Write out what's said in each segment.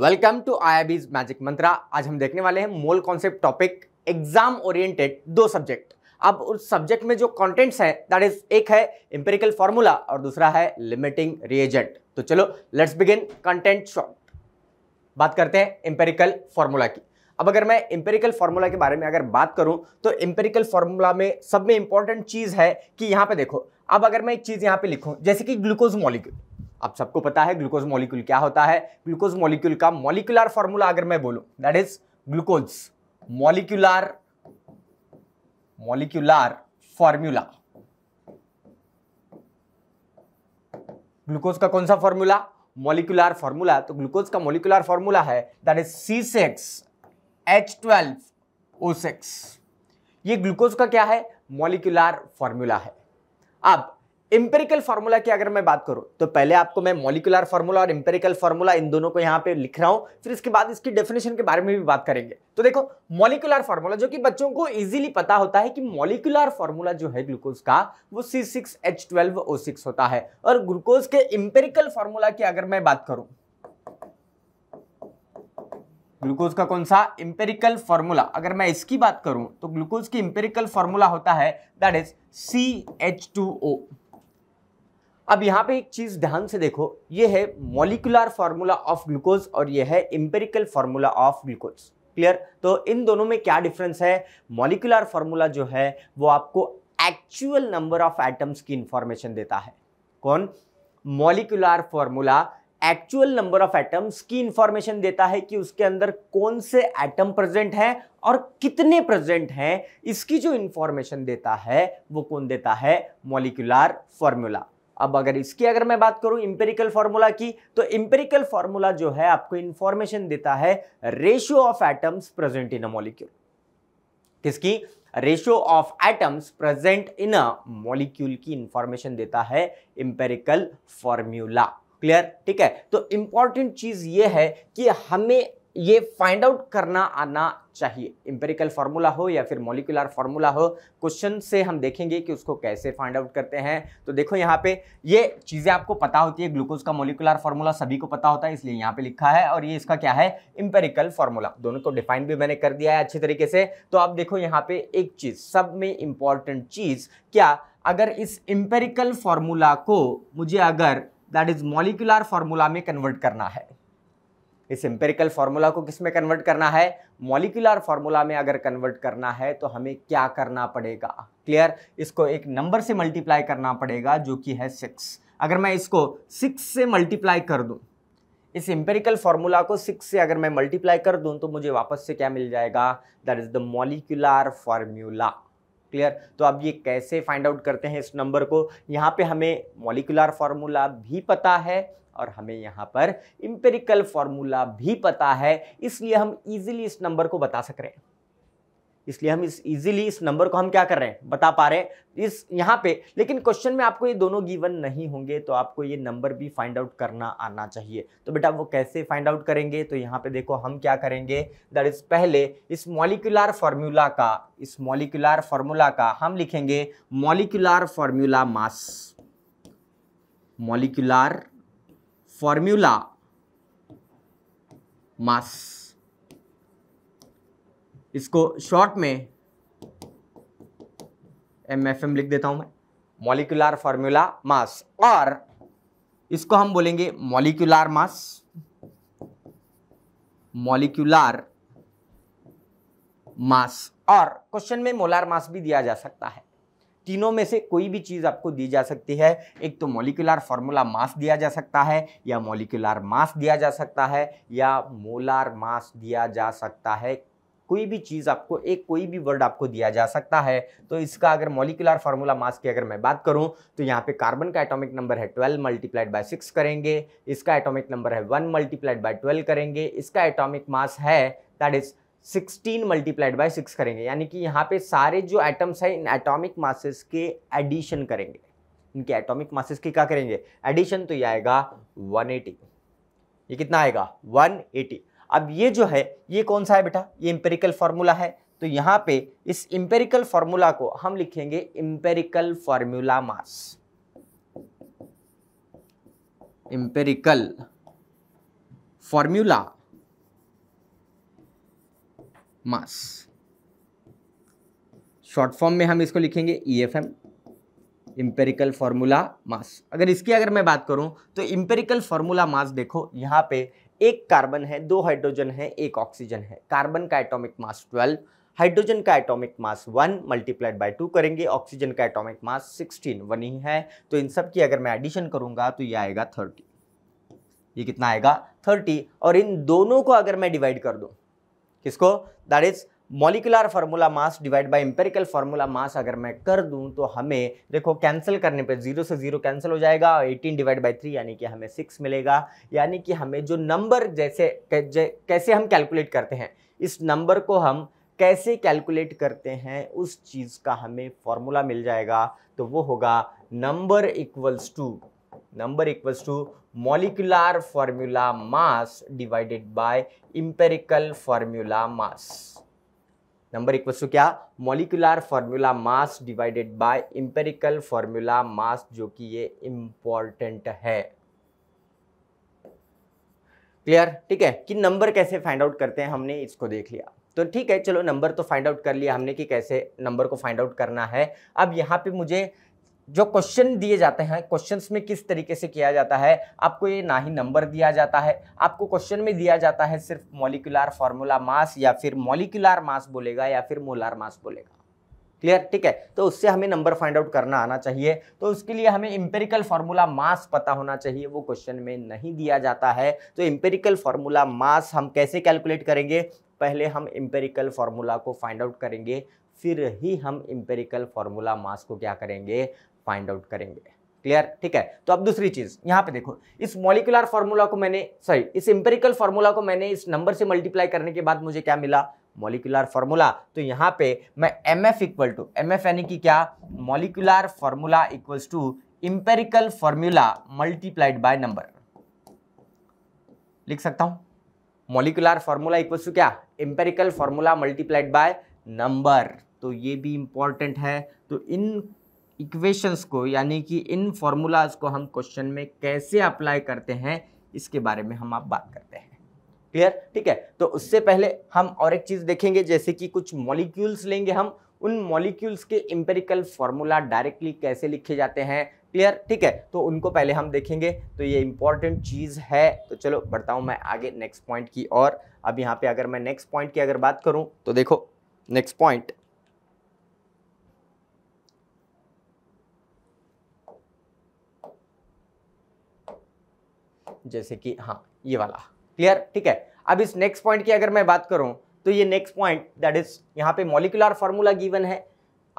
welcome to I magic mantra आज हम देखने वाले हैं mole concept topic exam oriented दो सब्जेक्ट अब उस सब्जेक्ट में जो कंटेंट्स है दैट इज एक है एम्पेरिकल फार्मूला और दूसरा है लिमिटिंग रिएजेंट तो चलो लेट्स बिगिन कंटेंट शॉर्ट बात करते हैं इंपेरिकल फार्मूला की अब अगर मैं इंपेरिकल फार्मूला के बारे में अगर बात करूं तो एम्पेरिकल फार्मूला में सब में इंपॉर्टेंट चीज़ है कि यहाँ पे देखो अब अगर मैं एक चीज़ यहाँ पे लिखूं जैसे कि ग्लूकोज मॉलिक्यूल आप सबको पता है ग्लूकोज मॉलिक्यूल क्या होता है ग्लूकोज मॉलिक्यूल का मॉलिकुलर फॉर्मूला अगर मैं बोलूं that is glucose molecular molecular formula glucose का कौन सा फॉर्मूला मॉलिकुलर फॉर्मूला तो ग्लूकोज का मॉलिकुलर फॉर्मूला है that is C six H twelve O six ये ग्लूकोज का क्या है मॉलिकुलर फॉर्मूला है अब इंपेरिकल फॉर्मूला की अगर मैं बात करूं तो पहले आपको मैं मॉलिकुलर फॉर्मूला और इंपेरिकल फॉर्मूला इन दोनों को यहां पे लिख रहा हूं फिर इसके बाद इसकी डेफिनेशन के बारे में भी बात करेंगे तो देखो मॉलिकुलर फॉर्मूला जो कि बच्चों को इजीली पता होता है कि मॉलिकुलर फॉर्मूला जो है ग्लूकोज का वो सी होता है और ग्लूकोज के इंपेरिकल फार्मूला की अगर मैं बात करूं ग्लूकोज का कौन सा इंपेरिकल फॉर्मूला अगर मैं इसकी बात करूं तो ग्लूकोज की इंपेरिकल फॉर्मूला होता है that is C H two O अब यहाँ पे एक चीज़ ध्यान से देखो ये है मोलिकुलर फार्मूला ऑफ ग्लूकोज और ये है empirical formula of glucose clear तो इन दोनों में क्या डिफरेंस है मोलिकुलर फार्मूला जो है वो आपको एक्चुअल नंबर ऑफ एटम्स की इंफॉर्मेशन देता है कौन molecular formula actual number of atoms की इंफॉर्मेशन देता है कि उसके अंदर कौन से एटम प्रेजेंट हैं और कितने प्रेजेंट हैं इसकी जो इंफॉर्मेशन देता है वो कौन देता है मॉलिकुलर फॉर्मूला अब अगर इसकी अगर मैं बात करूं इंपेरिकल फॉर्मूला की तो इंपेरिकल फॉर्मूला जो है आपको इंफॉर्मेशन देता है ratio of atoms present in a molecule किसकी ratio of atoms present in a molecule की इंफॉर्मेशन देता है इंपेरिकल फॉर्मूला क्लियर ठीक है तो इंपॉर्टेंट चीज ये है कि हमें ये फाइंड आउट करना आना चाहिए इंपेरिकल फार्मूला हो या फिर मोलिकुलर फार्मूला हो क्वेश्चन से हम देखेंगे कि उसको कैसे फाइंड आउट करते हैं तो देखो यहाँ पे ये चीज़ें आपको पता होती है ग्लूकोज का मोलिकुलर फार्मूला सभी को पता होता है इसलिए यहाँ पे लिखा है और ये इसका क्या है इंपेरिकल फार्मूला दोनों को डिफाइन भी मैंने कर दिया है अच्छे तरीके से तो आप देखो यहाँ पे एक चीज़ सब में इम्पॉर्टेंट चीज़ क्या अगर इस एम्पेरिकल फार्मूला को मुझे अगर दैट इज मॉलिकुलर फार्मूला में कन्वर्ट करना है इस एम्पेरिकल फार्मूला को किस में कन्वर्ट करना है मॉलिकुलर फार्मूला में अगर कन्वर्ट करना है तो हमें क्या करना पड़ेगा क्लियर इसको एक नंबर से मल्टीप्लाई करना पड़ेगा जो कि है सिक्स अगर मैं इसको सिक्स से मल्टीप्लाई कर दूँ इस एम्पेरिकल फार्मूला को सिक्स से अगर मैं मल्टीप्लाई कर दूँ तो मुझे वापस से क्या मिल जाएगा that is the molecular formula clear तो अब ये कैसे फाइंड आउट करते हैं इस नंबर को यहाँ पे हमें मॉलिकुलर फार्मूला भी पता है और हमें यहाँ पर इम्पेरिकल फार्मूला भी पता है इसलिए हम इजीली इस नंबर को बता सक रहे हैं इसलिए हम इस इजीली इस नंबर को हम क्या कर रहे हैं बता पा रहे हैं इस यहाँ पे लेकिन क्वेश्चन में आपको ये दोनों गिवन नहीं होंगे तो आपको ये नंबर भी फाइंड आउट करना आना चाहिए तो बेटा वो कैसे फाइंड आउट करेंगे तो यहाँ पे देखो हम क्या करेंगे दैट इज पहले इस मॉलिकुलर फॉर्मूला का इस मॉलिकुलर फॉर्मूला का हम लिखेंगे molecular formula mass molecular formula mass इसको शॉर्ट में एम एफ एम लिख देता हूं मैं मॉलिकुलर फॉर्मूला मास और इसको हम बोलेंगे मॉलिकुलर मास मॉलिकुलर मास और क्वेश्चन में मोलार मास भी दिया जा सकता है तीनों में से कोई भी चीज़ आपको दी जा सकती है एक तो मॉलिकुलर फॉर्मूला मास दिया जा सकता है या मॉलिकुलर मास दिया जा सकता है या मोलार मास दिया जा सकता है कोई भी चीज़ आपको एक कोई भी वर्ड आपको दिया जा सकता है तो इसका अगर मॉलिकुलर फार्मूला मास की अगर मैं बात करूं तो यहाँ पे कार्बन का एटॉमिक नंबर है 12 मल्टीप्लाइड बाय 6 करेंगे इसका एटॉमिक नंबर है 1 मल्टीप्लाइड बाय 12 करेंगे इसका एटॉमिक मास है दैट इज 16 मल्टीप्लाइड बाय 6 करेंगे यानी कि यहाँ पे सारे जो आइटम्स हैं इन एटोमिक मासेस के एडिशन करेंगे इनके एटोमिक मासेस के क्या करेंगे एडिशन तो ये आएगा वन ये कितना आएगा वन अब ये जो है ये कौन सा है बेटा ये इंपेरिकल फार्मूला है तो यहाँ पे इस इंपेरिकल फार्मूला को हम लिखेंगे empirical formula mass empirical formula mass short form में हम इसको लिखेंगे E F M empirical formula mass अगर इसकी अगर मैं बात करूं तो इंपेरिकल फॉर्मूला मास देखो यहां पे एक कार्बन है दो हाइड्रोजन है एक ऑक्सीजन है कार्बन का एटॉमिक मास 12 हाइड्रोजन का एटॉमिक मास 1 मल्टीप्लाइड बाय 2 करेंगे ऑक्सीजन का एटॉमिक मास 16 वन ही है तो इन सब की अगर मैं एडिशन करूंगा तो ये आएगा 30 ये कितना आएगा 30 और इन दोनों को अगर मैं डिवाइड कर दूँ किसको that is molecular formula mass divide by empirical formula mass अगर मैं कर दूं तो हमें देखो कैंसिल करने पे जीरो से जीरो कैंसिल हो जाएगा और एटीन डिवाइड बाई थ्री यानी कि हमें सिक्स मिलेगा यानी कि हमें जो नंबर जैसे कैसे हम कैलकुलेट करते हैं इस नंबर को हम कैसे कैलकुलेट करते हैं उस चीज़ का हमें फॉर्मूला मिल जाएगा तो वो होगा number equals to number equals to molecular formula mass divided by empirical formula mass number एक टू क्या molecular formula mass divided by empirical formula mass जो कि ये इंपॉर्टेंट है क्लियर ठीक है कि नंबर कैसे फाइंड आउट करते हैं हमने इसको देख लिया तो ठीक है चलो नंबर तो फाइंड आउट कर लिया हमने कि कैसे नंबर को फाइंड आउट करना है अब यहाँ पे मुझे जो क्वेश्चन दिए जाते हैं क्वेश्चंस में किस तरीके से किया जाता है आपको ये ना ही नंबर दिया जाता है आपको क्वेश्चन में दिया जाता है सिर्फ मोलिकुलर फॉर्मूला मास या फिर मोलिकुलर मास बोलेगा या फिर मोलार मास बोलेगा क्लियर ठीक है तो उससे हमें नंबर फाइंड आउट करना आना चाहिए तो उसके लिए हमें इम्पेरिकल फार्मूला मास पता होना चाहिए वो क्वेश्चन में नहीं दिया जाता है तो इम्पेरिकल फार्मूला मास हम कैसे कैलकुलेट करेंगे पहले हम इम्पेरिकल फार्मूला को फाइंड आउट करेंगे फिर ही हम इम्पेरिकल फार्मूला मास को क्या करेंगे फाइंड आउट करेंगे क्लियर ठीक है तो अब दूसरी चीज यहाँ पे देखो इस मॉलिकुलर फॉर्मूला को मैंने सॉरी इस इंपेरिकल फॉर्मूला को मैंने इस नंबर से मल्टीप्लाई करने के बाद मुझे क्या मिला मॉलिकुलर फॉर्मूला तो यहाँ पे मैं M F equal to M F यानी कि क्या molecular formula equals to empirical formula multiplied by number लिख सकता हूं मॉलिकुलर फॉर्मूला इक्वल्स टू क्या empirical formula multiplied by number तो ये भी इंपॉर्टेंट है तो इन इक्वेशंस को यानी कि इन फॉर्मूलाज को हम क्वेश्चन में कैसे अप्लाई करते हैं इसके बारे में हम आप बात करते हैं क्लियर ठीक है तो उससे पहले हम और एक चीज़ देखेंगे जैसे कि कुछ मॉलिक्यूल्स लेंगे हम उन मॉलिक्यूल्स के एम्पेरिकल फॉर्मूला डायरेक्टली कैसे लिखे जाते हैं क्लियर ठीक है तो उनको पहले हम देखेंगे तो ये इंपॉर्टेंट चीज़ है तो चलो बढ़ता हूँ मैं आगे नेक्स्ट पॉइंट की और अब यहाँ पे अगर मैं नेक्स्ट पॉइंट की अगर बात करूँ तो देखो नेक्स्ट पॉइंट जैसे कि हाँ ये वाला क्लियर ठीक है अब इस नेक्स्ट पॉइंट की अगर मैं बात करूँ तो ये नेक्स्ट पॉइंट दैट इज यहाँ पे मॉलिकुलर फार्मूला गिवन है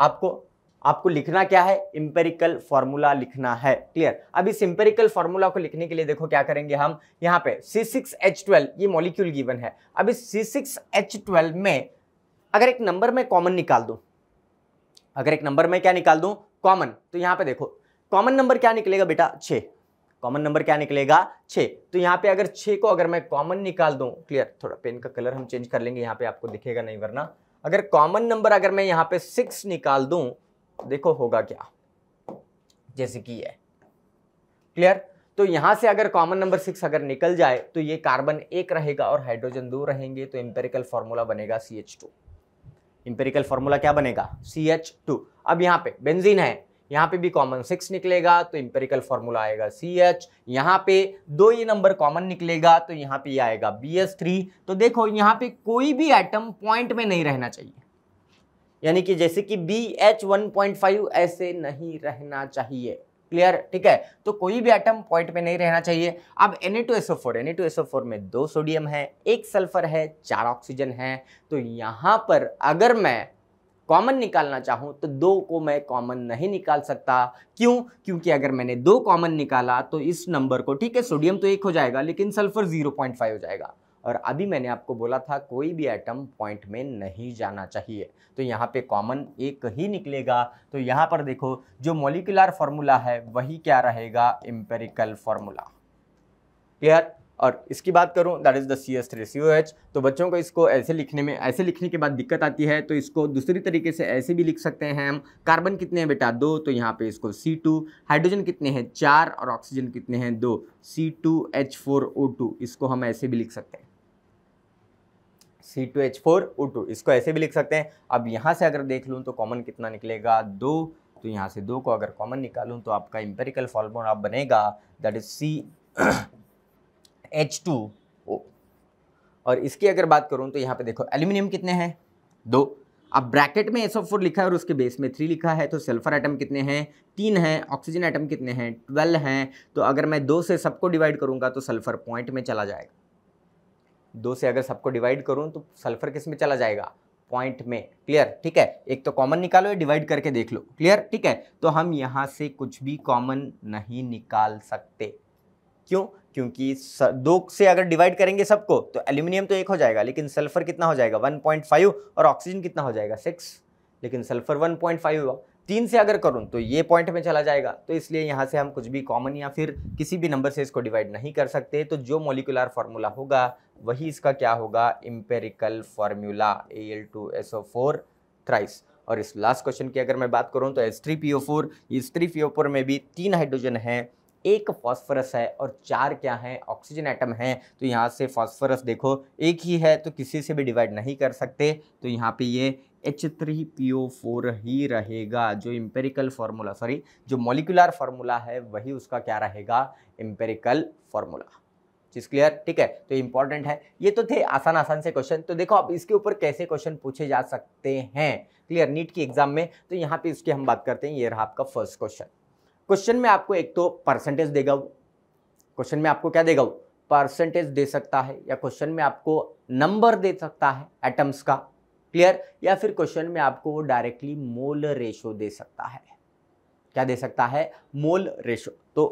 आपको आपको लिखना क्या है इम्पेरिकल फार्मूला लिखना है क्लियर अब इस इम्पेरिकल फार्मूला को लिखने के लिए देखो क्या करेंगे हम यहाँ पे C6H12 ये मॉलिक्यूल गिवन है अब इस C6H12 में अगर एक नंबर में कॉमन निकाल दूँ अगर एक नंबर में क्या निकाल दूँ कॉमन तो यहाँ पे देखो कॉमन नंबर क्या निकलेगा बेटा छः कॉमन नंबर क्या निकलेगा छः तो यहाँ पे अगर छः को अगर मैं कॉमन निकाल दूँ क्लियर थोड़ा पेन का कलर हम चेंज कर लेंगे यहाँ पे आपको दिखेगा नहीं वरना अगर कॉमन नंबर अगर मैं यहाँ पे सिक्स निकाल दूँ देखो होगा क्या जैसे कि है क्लियर तो यहाँ से अगर कॉमन नंबर सिक्स अगर निकल जाए तो ये कार्बन एक रहेगा और हाइड्रोजन दो रहेंगे तो एम्पेरिकल फॉर्मूला बनेगा C H two empirical formula क्या बनेगा सी एच टू अब यहाँ पे बेंजीन है यहाँ पे भी कॉमन सिक्स निकलेगा तो इंपेरिकल फॉर्मूला आएगा सी एच यहाँ पे दो ये नंबर कॉमन निकलेगा तो यहाँ पे आएगा बी एस थ्री तो देखो यहाँ पे कोई भी आइटम पॉइंट में नहीं रहना चाहिए यानी कि जैसे कि B H one point five ऐसे नहीं रहना चाहिए क्लियर ठीक है तो कोई भी आइटम पॉइंट में नहीं रहना चाहिए अब N N A A two two S S O four O four में दो सोडियम है एक सल्फर है चार ऑक्सीजन है तो यहाँ पर अगर मैं कॉमन निकालना चाहूँ तो दो को मैं कॉमन नहीं निकाल सकता क्यों क्योंकि अगर मैंने दो कॉमन निकाला तो इस नंबर को ठीक है सोडियम तो एक हो जाएगा लेकिन सल्फर जीरो पॉइंट फाइव हो जाएगा और अभी मैंने आपको बोला था कोई भी एटम पॉइंट में नहीं जाना चाहिए तो यहाँ पे कॉमन एक ही निकलेगा तो यहाँ पर देखो जो मोलिकुलर फॉर्मूला है वही क्या रहेगा एम्पेरिकल फॉर्मूला क्लियर और इसकी बात करूँ that is the C S O H तो बच्चों को इसको ऐसे लिखने में ऐसे लिखने के बाद दिक्कत आती है तो इसको दूसरी तरीके से ऐसे भी लिख सकते हैं हम कार्बन कितने हैं बेटा दो तो यहाँ पे इसको सी टू हाइड्रोजन कितने हैं चार और ऑक्सीजन कितने हैं दो C two H four O two इसको हम ऐसे भी लिख सकते हैं C two H four O two इसको ऐसे भी लिख सकते हैं अब यहाँ से अगर देख लूँ तो कॉमन कितना निकलेगा दो तो यहाँ से दो को अगर कॉमन निकालूँ तो आपका इम्पेरिकल फॉर्मूला बनेगा that is C H two O और इसकी अगर बात करूँ तो यहाँ पे देखो एल्यूमिनियम कितने हैं दो अब ब्रैकेट में एस फोर लिखा है और उसके बेस में थ्री लिखा है तो सल्फर आइटम कितने हैं तीन हैं ऑक्सीजन आइटम कितने हैं ट्वेल्व हैं तो अगर मैं दो से सबको डिवाइड करूँगा तो सल्फर पॉइंट में चला जाएगा दो से अगर सबको डिवाइड करूँ तो सल्फर किस में चला जाएगा पॉइंट में क्लियर ठीक है एक तो कॉमन निकालो या डिवाइड करके देख लो क्लियर ठीक है तो हम यहाँ से कुछ भी कॉमन नहीं निकाल सकते क्यों क्योंकि दो से अगर डिवाइड करेंगे सबको तो एल्यूमिनियम तो एक हो जाएगा लेकिन सल्फर कितना हो जाएगा 1.5 और ऑक्सीजन कितना हो जाएगा सिक्स लेकिन सल्फर 1.5 हुआ तीन से अगर करूँ तो ये पॉइंट में चला जाएगा तो इसलिए यहाँ से हम कुछ भी कॉमन या फिर किसी भी नंबर से इसको डिवाइड नहीं कर सकते तो जो मोलिकुलर फार्मूला होगा वही इसका क्या होगा empirical formula A L two S O four thrice और इस लास्ट क्वेश्चन की अगर मैं बात करूँ तो S three P O four इस थ्री पी ओ फोर में भी तीन हाइड्रोजन हैं एक फॉस्फरस है और चार क्या है ऑक्सीजन एटम है तो यहाँ से फॉस्फरस देखो एक ही है तो किसी से भी डिवाइड नहीं कर सकते तो यहाँ पे ये H three P O four ही रहेगा जो इम्पेरिकल फार्मूला सॉरी जो मोलिकुलर फार्मूला है वही उसका क्या रहेगा इम्पेरिकल फार्मूला चीज़ क्लियर ठीक है तो इंपॉर्टेंट है ये तो थे आसान आसान से क्वेश्चन तो देखो आप इसके ऊपर कैसे क्वेश्चन पूछे जा सकते हैं क्लियर नीट की एग्जाम में तो यहाँ पे इसकी हम बात करते हैं ये रहा आपका फर्स्ट क्वेश्चन क्वेश्चन में आपको एक तो परसेंटेज देगा वो क्वेश्चन में आपको क्या देगा वो परसेंटेज दे सकता है या क्वेश्चन में आपको नंबर दे सकता है एटम्स का क्लियर या फिर क्वेश्चन में आपको वो डायरेक्टली मोल रेशो दे सकता है क्या दे सकता है मोल रेशो तो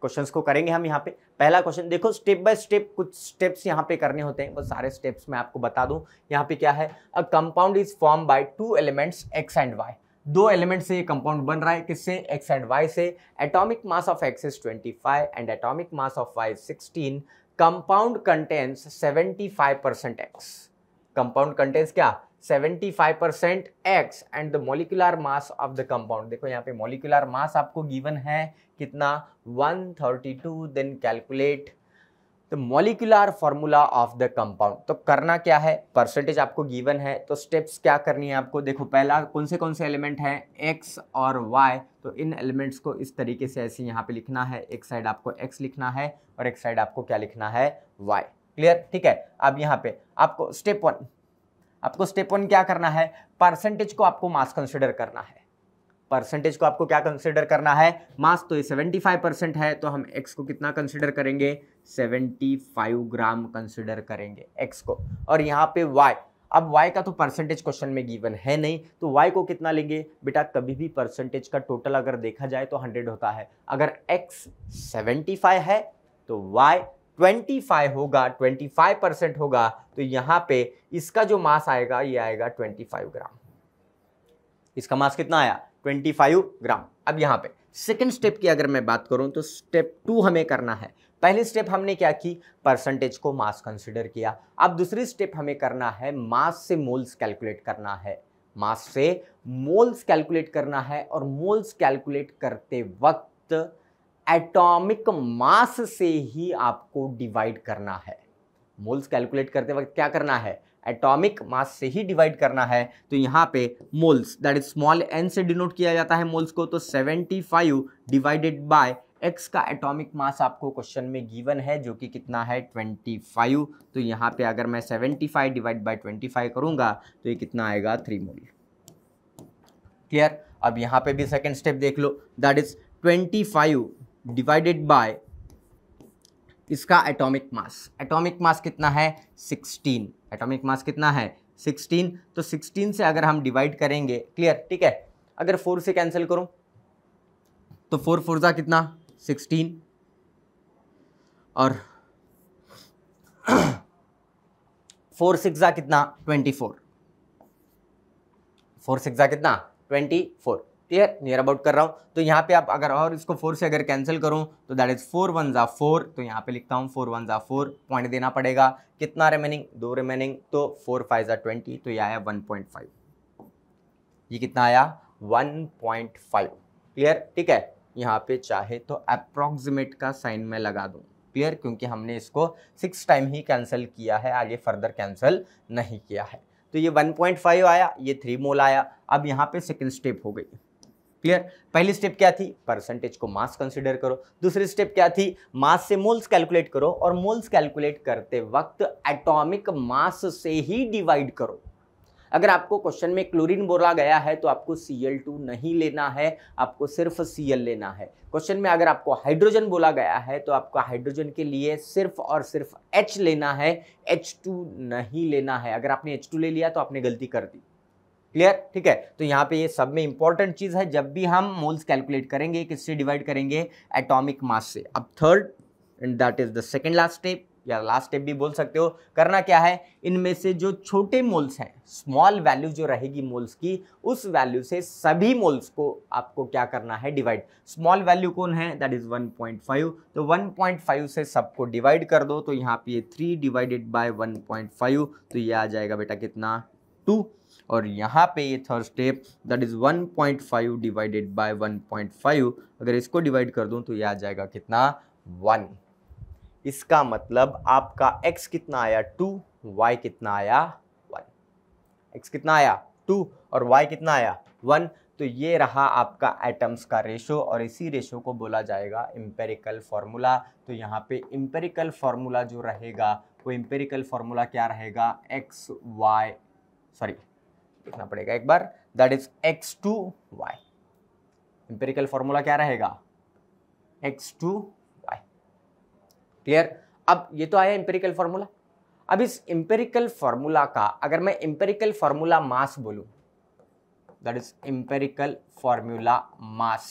क्वेश्चंस को करेंगे हम यहाँ पे पहला क्वेश्चन देखो स्टेप बाय स्टेप कुछ स्टेप्स यहाँ पे करने होते हैं वो सारे स्टेप्स मैं आपको बता दूँ यहाँ पे क्या है a compound is form by two elements X and Y दो एलिमेंट से ये कंपाउंड बन रहा है किससे एक्स एंड वाई से atomic mass of X is 25 and atomic mass of Y 16 compound contains 75 percent X compound contains क्या 75 percent X and the molecular mass of the compound देखो यहाँ पे मोलिकुलर मास आपको गिवन है कितना 132 then calculate the molecular formula of the compound तो करना क्या है परसेंटेज आपको गिवन है तो स्टेप्स क्या करनी है आपको देखो पहला कौन से कौन से एलिमेंट हैं एक्स और वाई तो इन एलिमेंट्स को इस तरीके से ऐसे यहाँ पे लिखना है एक साइड आपको एक्स लिखना है और एक साइड आपको क्या लिखना है वाई क्लियर ठीक है अब यहाँ पे आपको स्टेप वन आपको स्टेप वन क्या करना है परसेंटेज को आपको मास कंसिडर करना है परसेंटेज को आपको क्या कंसिडर करना है मास तो ये 75 परसेंट है तो हम एक्स को कितना कंसिडर करेंगे 75 ग्राम कंसिडर करेंगे एक्स को और यहाँ पे वाई अब वाई का तो परसेंटेज क्वेश्चन में गिवन है नहीं तो वाई को कितना लेंगे बेटा कभी भी परसेंटेज का टोटल अगर देखा जाए तो हंड्रेड होता है अगर एक्स सेवेंटी है तो वाई 25 होगा 25 परसेंट होगा तो यहाँ पे इसका जो मास आएगा ये आएगा 25 ग्राम इसका मास कितना आया ट्वेंटी फाइव ग्राम अब यहाँ पे सेकेंड स्टेप की अगर मैं बात करूँ तो स्टेप टू हमें करना है पहले स्टेप हमने क्या की परसेंटेज को मास कंसिडर किया अब दूसरी स्टेप हमें करना है मास से मोल्स कैलकुलेट करना है मास से मोल्स कैलकुलेट करना है और मोल्स कैलकुलेट करते वक्त एटॉमिक मास से ही आपको डिवाइड करना है मोल्स कैलकुलेट करते वक्त क्या करना है एटॉमिक मास से ही डिवाइड करना है तो यहाँ पे moles that is small N से डिनोट किया जाता है मोल्स को तो 75 डिवाइडेड बाय एक्स का एटॉमिक मास आपको क्वेश्चन में गिवन है जो कि कितना है 25 तो यहाँ पे अगर मैं 75 फाइव डिवाइड बाय 25 करूँगा तो ये कितना आएगा थ्री मोल क्लियर अब यहाँ पे भी सेकेंड स्टेप देख लो that is twenty divided by इसका एटॉमिक मास एटॉमिक मास कितना है 16 एटॉमिक मास कितना है 16 तो 16 से अगर हम डिवाइड करेंगे क्लियर ठीक है अगर फोर से कैंसिल करूं तो फोर फोरजा कितना 16 और फोर सिक्स कितना 24 फोर सिक्स कितना 24 क्लियर नियर अबाउट कर रहा हूँ तो यहाँ पे आप अगर और इसको फोर से अगर कैंसिल करूँ तो दैट इज़ फोर वन ज़ा फोर तो यहाँ पे लिखता हूँ फोर वन ज़ा फोर पॉइंट देना पड़ेगा कितना रिमेनिंग दो रिमेनिंग तो फोर फाइव ज़ा ट्वेंटी तो ये आया वन पॉइंट फाइव ये कितना आया वन पॉइंट फाइव क्लियर ठीक है यहाँ पे चाहे तो अप्रॉक्सीमेट का साइन मैं लगा दूँ क्लियर क्योंकि हमने इसको सिक्स टाइम ही कैंसिल किया है आगे फर्दर कैंसिल नहीं किया है तो ये 1.5 आया ये 3 मोल आया अब यहाँ पे सेकंड स्टेप हो गई क्लियर पहली स्टेप क्या थी परसेंटेज को मास कंसिडर करो दूसरी स्टेप क्या थी मास से मोल्स कैलकुलेट करो और मोल्स कैलकुलेट करते वक्त एटॉमिक मास से ही डिवाइड करो अगर आपको क्वेश्चन में क्लोरीन बोला गया है तो आपको Cl2 नहीं लेना है आपको सिर्फ Cl लेना है क्वेश्चन में अगर आपको हाइड्रोजन बोला गया है तो आपको हाइड्रोजन के लिए सिर्फ और सिर्फ H लेना है H2 नहीं लेना है अगर आपने H2 ले लिया तो आपने गलती कर दी क्लियर ठीक है तो यहाँ पे ये सब में इंपॉर्टेंट चीज़ है जब भी हम मोल्स कैलकुलेट करेंगे किससे डिवाइड करेंगे एटॉमिक मास से अब third and that is the second last step या लास्ट स्टेप भी बोल सकते हो करना क्या है इनमें से जो छोटे मोल्स हैं स्मॉल वैल्यू जो रहेगी मोल्स की उस वैल्यू से सभी मोल्स को आपको क्या करना है डिवाइड स्मॉल वैल्यू कौन है दैट इज़ 1.5 तो 1.5 से सबको डिवाइड कर दो तो यहाँ पे ये थ्री डिवाइडेड बाय 1.5 तो ये आ जाएगा बेटा कितना टू और यहाँ पे ये third step that is one point five divided by five अगर इसको डिवाइड कर दूँ तो ये आ जाएगा कितना वन इसका मतलब आपका एक्स कितना आया टू वाई कितना आया वन एक्स कितना आया टू और वाई कितना आया वन तो ये रहा आपका एटम्स का रेशो और इसी रेशो को बोला जाएगा इम्पेरिकल फार्मूला तो यहाँ पे इम्पेरिकल फार्मूला जो रहेगा वो इम्पेरिकल फार्मूला क्या रहेगा एक्स वाई सॉरी लिखना पड़ेगा एक बार that is X two Y empirical formula क्या रहेगा एक्स टू वाई क्लियर अब ये तो आया इंपेरिकल फॉर्मूला अब इस इंपेरिकल फॉर्मूला का अगर मैं इंपेरिकल फॉर्मूला मास बोलू that is empirical formula mass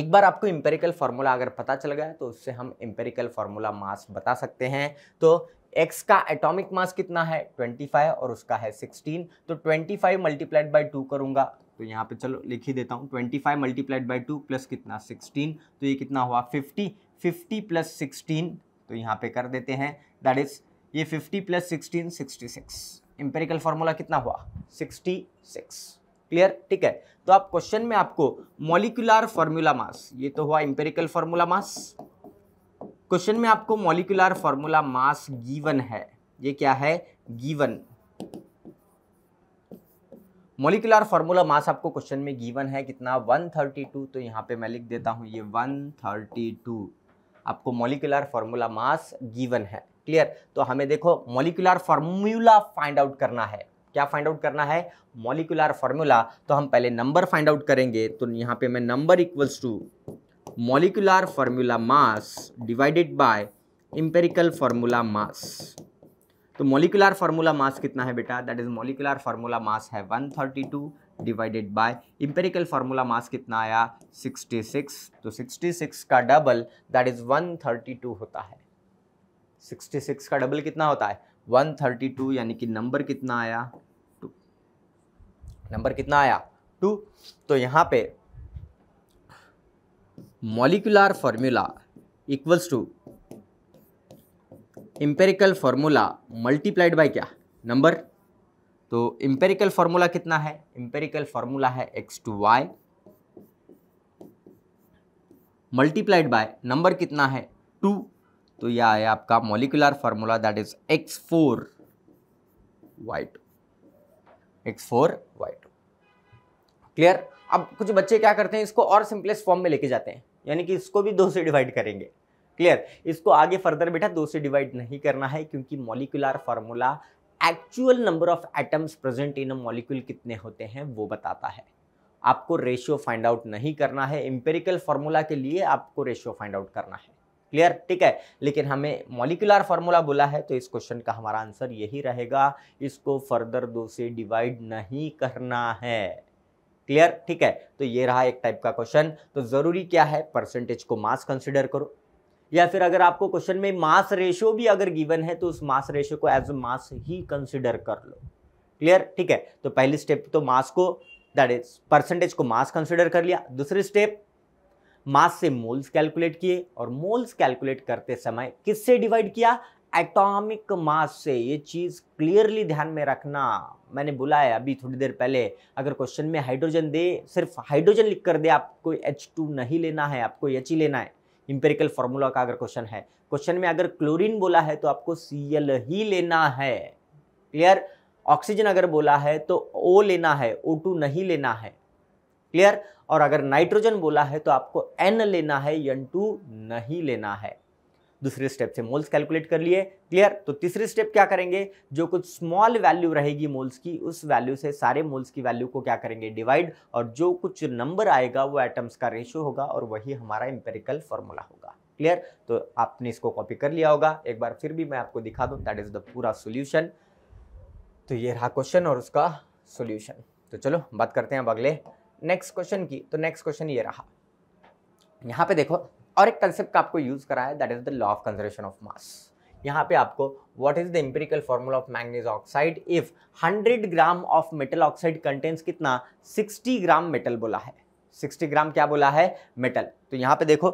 एक बार आपको इंपेरिकल फॉर्मूला अगर पता चल गया तो उससे हम इंपेरिकल फॉर्मूला मास बता सकते हैं तो एक्स का एटॉमिक मास कितना है 25 और उसका है 16 तो 25 फाइव मल्टीप्लाइड बाई टू करूंगा तो यहाँ पे चलो लिख ही देता हूँ 25 five multiplied by two plus कितना 16 तो ये कितना हुआ 50 50 प्लस सिक्सटीन तो यहाँ पे कर देते हैं दैट इज ये 50 plus sixteen sixty empirical formula कितना हुआ 66 क्लियर ठीक है तो आप क्वेश्चन में आपको मोलिकुलर फार्मूला मास ये तो हुआ एम्पेरिकल फार्मूला मास क्वेश्चन में आपको मॉलिकुलर फॉर्मूला मास गिवन है ये क्या है गिवन मोलिकुलर फॉर्मूला मास आपको क्वेश्चन में गिवन है कितना 132 तो यहाँ पे मैं लिख देता हूँ ये 132 आपको मोलिकुलर फॉर्मूला मास गिवन है क्लियर तो हमें देखो मोलिकुलर फॉर्मूला फाइंड आउट करना है क्या फाइंड आउट करना है मोलिकुलर फॉर्मूला तो हम पहले नंबर फाइंड आउट करेंगे तो यहाँ पे मैं number equals to molecular formula mass divided by empirical formula mass तो मॉलिकुलर फार्मूला मास कितना है बेटा that is molecular formula mass है 132 divided by empirical formula mass कितना आया 66 तो 66 का डबल दैट इज 132 होता है 66 का डबल कितना होता है 132 यानी कि नंबर कितना आया टू नंबर कितना आया टू तो यहाँ पे molecular formula equals to empirical formula multiplied by क्या नंबर तो इंपेरिकल फॉर्मूला कितना है इंपेरिकल फॉर्मूला है X two Y multiplied by number कितना है टू तो यह आया आपका molecular formula that is X four Y two X four Y two clear अब कुछ बच्चे क्या करते हैं इसको और सिंपलेस्ट फॉर्म में लेके जाते हैं यानी कि इसको भी दो से डिवाइड करेंगे क्लियर इसको आगे फर्दर बेटा दो से डिवाइड नहीं करना है क्योंकि molecular formula actual number of atoms present in a molecule कितने होते हैं वो बताता है आपको रेशियो फाइंड आउट नहीं करना है एम्पेरिकल फार्मूला के लिए आपको रेशियो फाइंड आउट करना है क्लियर ठीक है लेकिन हमें मॉलिकुलर फार्मूला बोला है तो इस क्वेश्चन का हमारा आंसर यही रहेगा इसको फर्दर दो से डिवाइड नहीं करना है क्लियर ठीक है तो ये रहा एक टाइप का क्वेश्चन तो ज़रूरी क्या है परसेंटेज को मास कंसिडर करो या फिर अगर आपको क्वेश्चन में मास रेशियो भी अगर गिवन है तो उस मास रेशियो को एज अ मास ही कंसिडर कर लो क्लियर ठीक है तो पहली स्टेप तो मास को दैट इज परसेंटेज को मास कंसिडर कर लिया दूसरी स्टेप मास से मोल्स कैलकुलेट किए और मोल्स कैलकुलेट करते समय किससे डिवाइड किया एटॉमिक मास से ये चीज़ क्लियरली ध्यान में रखना मैंने बोला है अभी थोड़ी देर पहले अगर क्वेश्चन में हाइड्रोजन दे सिर्फ हाइड्रोजन लिख कर दे आपको एच टू नहीं लेना है आपको एच ही लेना है इंपेरिकल फॉर्मूला का अगर क्वेश्चन है क्वेश्चन में अगर क्लोरीन बोला है तो आपको सी एल ही लेना है क्लियर ऑक्सीजन अगर बोला है तो ओ लेना है ओ टू नहीं लेना है क्लियर और अगर नाइट्रोजन बोला है तो आपको एन लेना है एन टू नहीं लेना है दूसरे स्टेप से मोल्स कैलकुलेट कर लिए क्लियर तो तीसरे स्टेप क्या करेंगे जो कुछ स्मॉल वैल्यू रहेगी मोल्स की उस वैल्यू से सारे मोल्स की वैल्यू को क्या करेंगे डिवाइड और जो कुछ नंबर आएगा वो एटम्स का रेशियो होगा और वही हमारा एम्पेरिकल फॉर्मूला होगा क्लियर तो आपने इसको कॉपी कर लिया होगा एक बार फिर भी मैं आपको दिखा दूँ दैट इज़ द पूरा सोल्यूशन तो ये रहा क्वेश्चन और उसका सोल्यूशन तो चलो बात करते हैं अब अगले नेक्स्ट क्वेश्चन की तो नेक्स्ट क्वेश्चन ये रहा यहाँ पे देखो और एक कंसेप्ट का आपको यूज़ करा है that is the law of conservation of mass यहाँ पे आपको what is the empirical formula of manganese oxide if 100 gram of metal oxide contents कितना 60 ग्राम मेटल बोला है 60 ग्राम क्या बोला है मेटल तो यहाँ पे देखो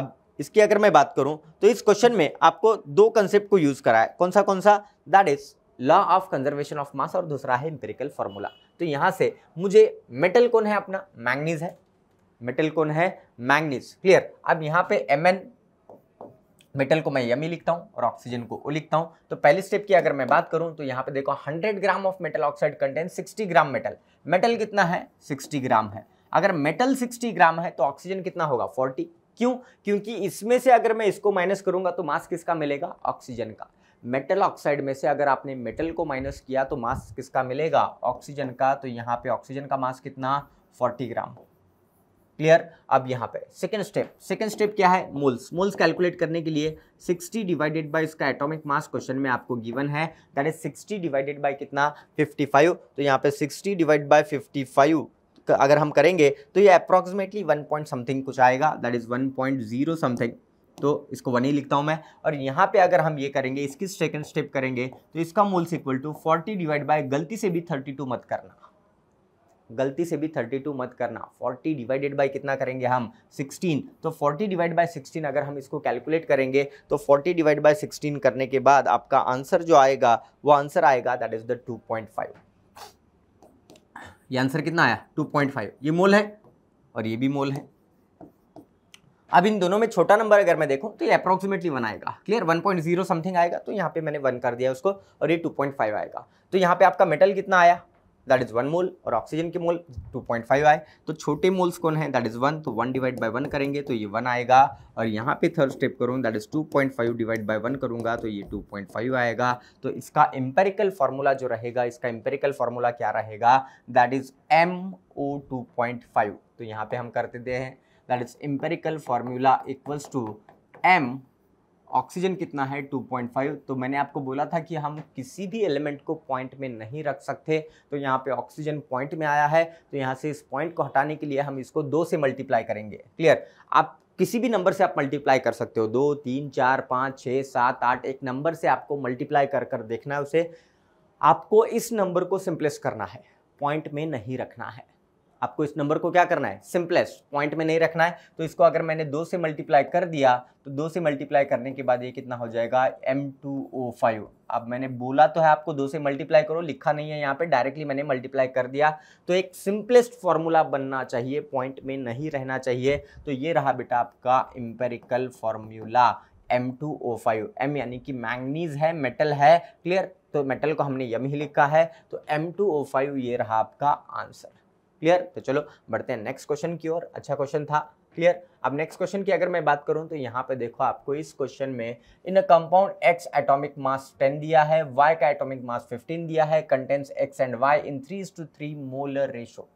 अब इसकी अगर मैं बात करूँ तो इस क्वेश्चन में आपको दो कंसेप्ट को यूज़ करा है कौन सा कौन सा that is law of conservation of mass और दूसरा है एम्पेरिकल फार्मूला तो यहाँ से मुझे मेटल कौन है अपना मैंगनीज है मेटल कौन है मैंगनीज क्लियर अब यहाँ पे एम एन मेटल को मैं ही लिखता हूँ और ऑक्सीजन को ओ लिखता हूँ तो पहले स्टेप की अगर मैं बात करूँ तो यहाँ पे देखो 100 gram of metal oxide content 60 gram metal metal कितना है 60 ग्राम है अगर मेटल 60 ग्राम है तो ऑक्सीजन कितना होगा 40 क्यों क्योंकि इसमें से अगर मैं इसको माइनस करूंगा तो मास किसका मिलेगा ऑक्सीजन का मेटल ऑक्साइड में से अगर आपने मेटल को माइनस किया तो मास किसका मिलेगा ऑक्सीजन का तो यहाँ पे ऑक्सीजन का मास कितना फोर्टी ग्राम क्लियर अब यहाँ पे सेकेंड स्टेप सेकेंड स्टेप क्या है मोल्स मोल्स कैलकुलेट करने के लिए 60 डिवाइडेड बाय इसका एटॉमिक मास क्वेश्चन में आपको गिवन है दैट इज 60 डिवाइडेड बाय कितना 55 तो यहाँ पे 60 डिवाइड बाय 55 अगर हम करेंगे तो ये अप्रॉक्सीमेटली वन पॉइंट समथिंग कुछ आएगा that is one point zero something तो इसको वन ही लिखता हूँ मैं और यहाँ पे अगर हम ये करेंगे इसकी सेकेंड स्टेप करेंगे तो इसका moles equal to forty divide by गलती से भी थर्टी टू मत करना गलती से भी 32 मत करना 40 डिवाइडेड बाय कितना करेंगे हम 16 तो 40 डिवाइड बाय 16 अगर हम इसको कैलकुलेट करेंगे तो 40 डिवाइड बाय 16 करने के बाद आपका आंसर जो आएगा वो आंसर आएगा दैट इज़ द 2.5 ये आंसर कितना आया 2.5 ये मोल है और ये भी मोल है अब इन दोनों में छोटा नंबर अगर मैं देखूं तो ये अप्रोक्सीमेटली वन आएगा क्लियर 1.0 समथिंग आएगा तो यहाँ पे मैंने वन कर दिया उसको और ये 2.5 आएगा तो यहाँ पे आपका मेटल कितना आया दैट इज़ वन मोल और ऑक्सीजन के मोल 2.5 आए तो छोटे मोल्स कौन है दैट इज़ वन तो वन डिवाइड बाय वन करेंगे तो ये वन आएगा और यहाँ पे थर्ड स्टेप करूँ that is 2.5 divide by one करूँगा तो ये 2.5 आएगा तो इसका एम्पेरिकल फार्मूला जो रहेगा इसका एम्पेरिकल फार्मूला क्या रहेगा that is M O two point five तो यहाँ पे हम करते देते हैं that is empirical formula equals to M oxygen कितना है 2.5 तो मैंने आपको बोला था कि हम किसी भी एलिमेंट को पॉइंट में नहीं रख सकते तो यहाँ पे ऑक्सीजन पॉइंट में आया है तो यहाँ से इस पॉइंट को हटाने के लिए हम इसको दो से मल्टीप्लाई करेंगे क्लियर आप किसी भी नंबर से आप मल्टीप्लाई कर सकते हो दो तीन चार पाँच छः सात आठ एक नंबर से आपको मल्टीप्लाई कर कर देखना है उसे आपको इस नंबर को सिंप्लेस करना है पॉइंट में नहीं रखना है आपको इस नंबर को क्या करना है सिंपलेस्ट पॉइंट में नहीं रखना है तो इसको अगर मैंने दो से मल्टीप्लाई कर दिया तो दो से मल्टीप्लाई करने के बाद ये कितना हो जाएगा एम टू ओ फाइव अब मैंने बोला तो है आपको दो से मल्टीप्लाई करो लिखा नहीं है यहाँ पे डायरेक्टली मैंने मल्टीप्लाई कर दिया तो एक सिंपलेस्ट फॉर्मूला बनना चाहिए पॉइंट में नहीं रहना चाहिए तो ये रहा बेटा आपका empirical formula M two O five M यानी कि मैंगनीज है मेटल है क्लियर तो मेटल को हमने यम ही लिखा है तो एम टू ओ फाइव ये रहा आपका आंसर क्लियर तो चलो बढ़ते हैं नेक्स्ट क्वेश्चन की ओर अच्छा क्वेश्चन था क्लियर अब नेक्स्ट क्वेश्चन की अगर मैं बात करूं तो यहाँ पे देखो आपको इस क्वेश्चन में in compound X atomic mass 10 दिया है वाई का एटॉमिक मास 15 दिया है contents X and Y in three two three molar ratio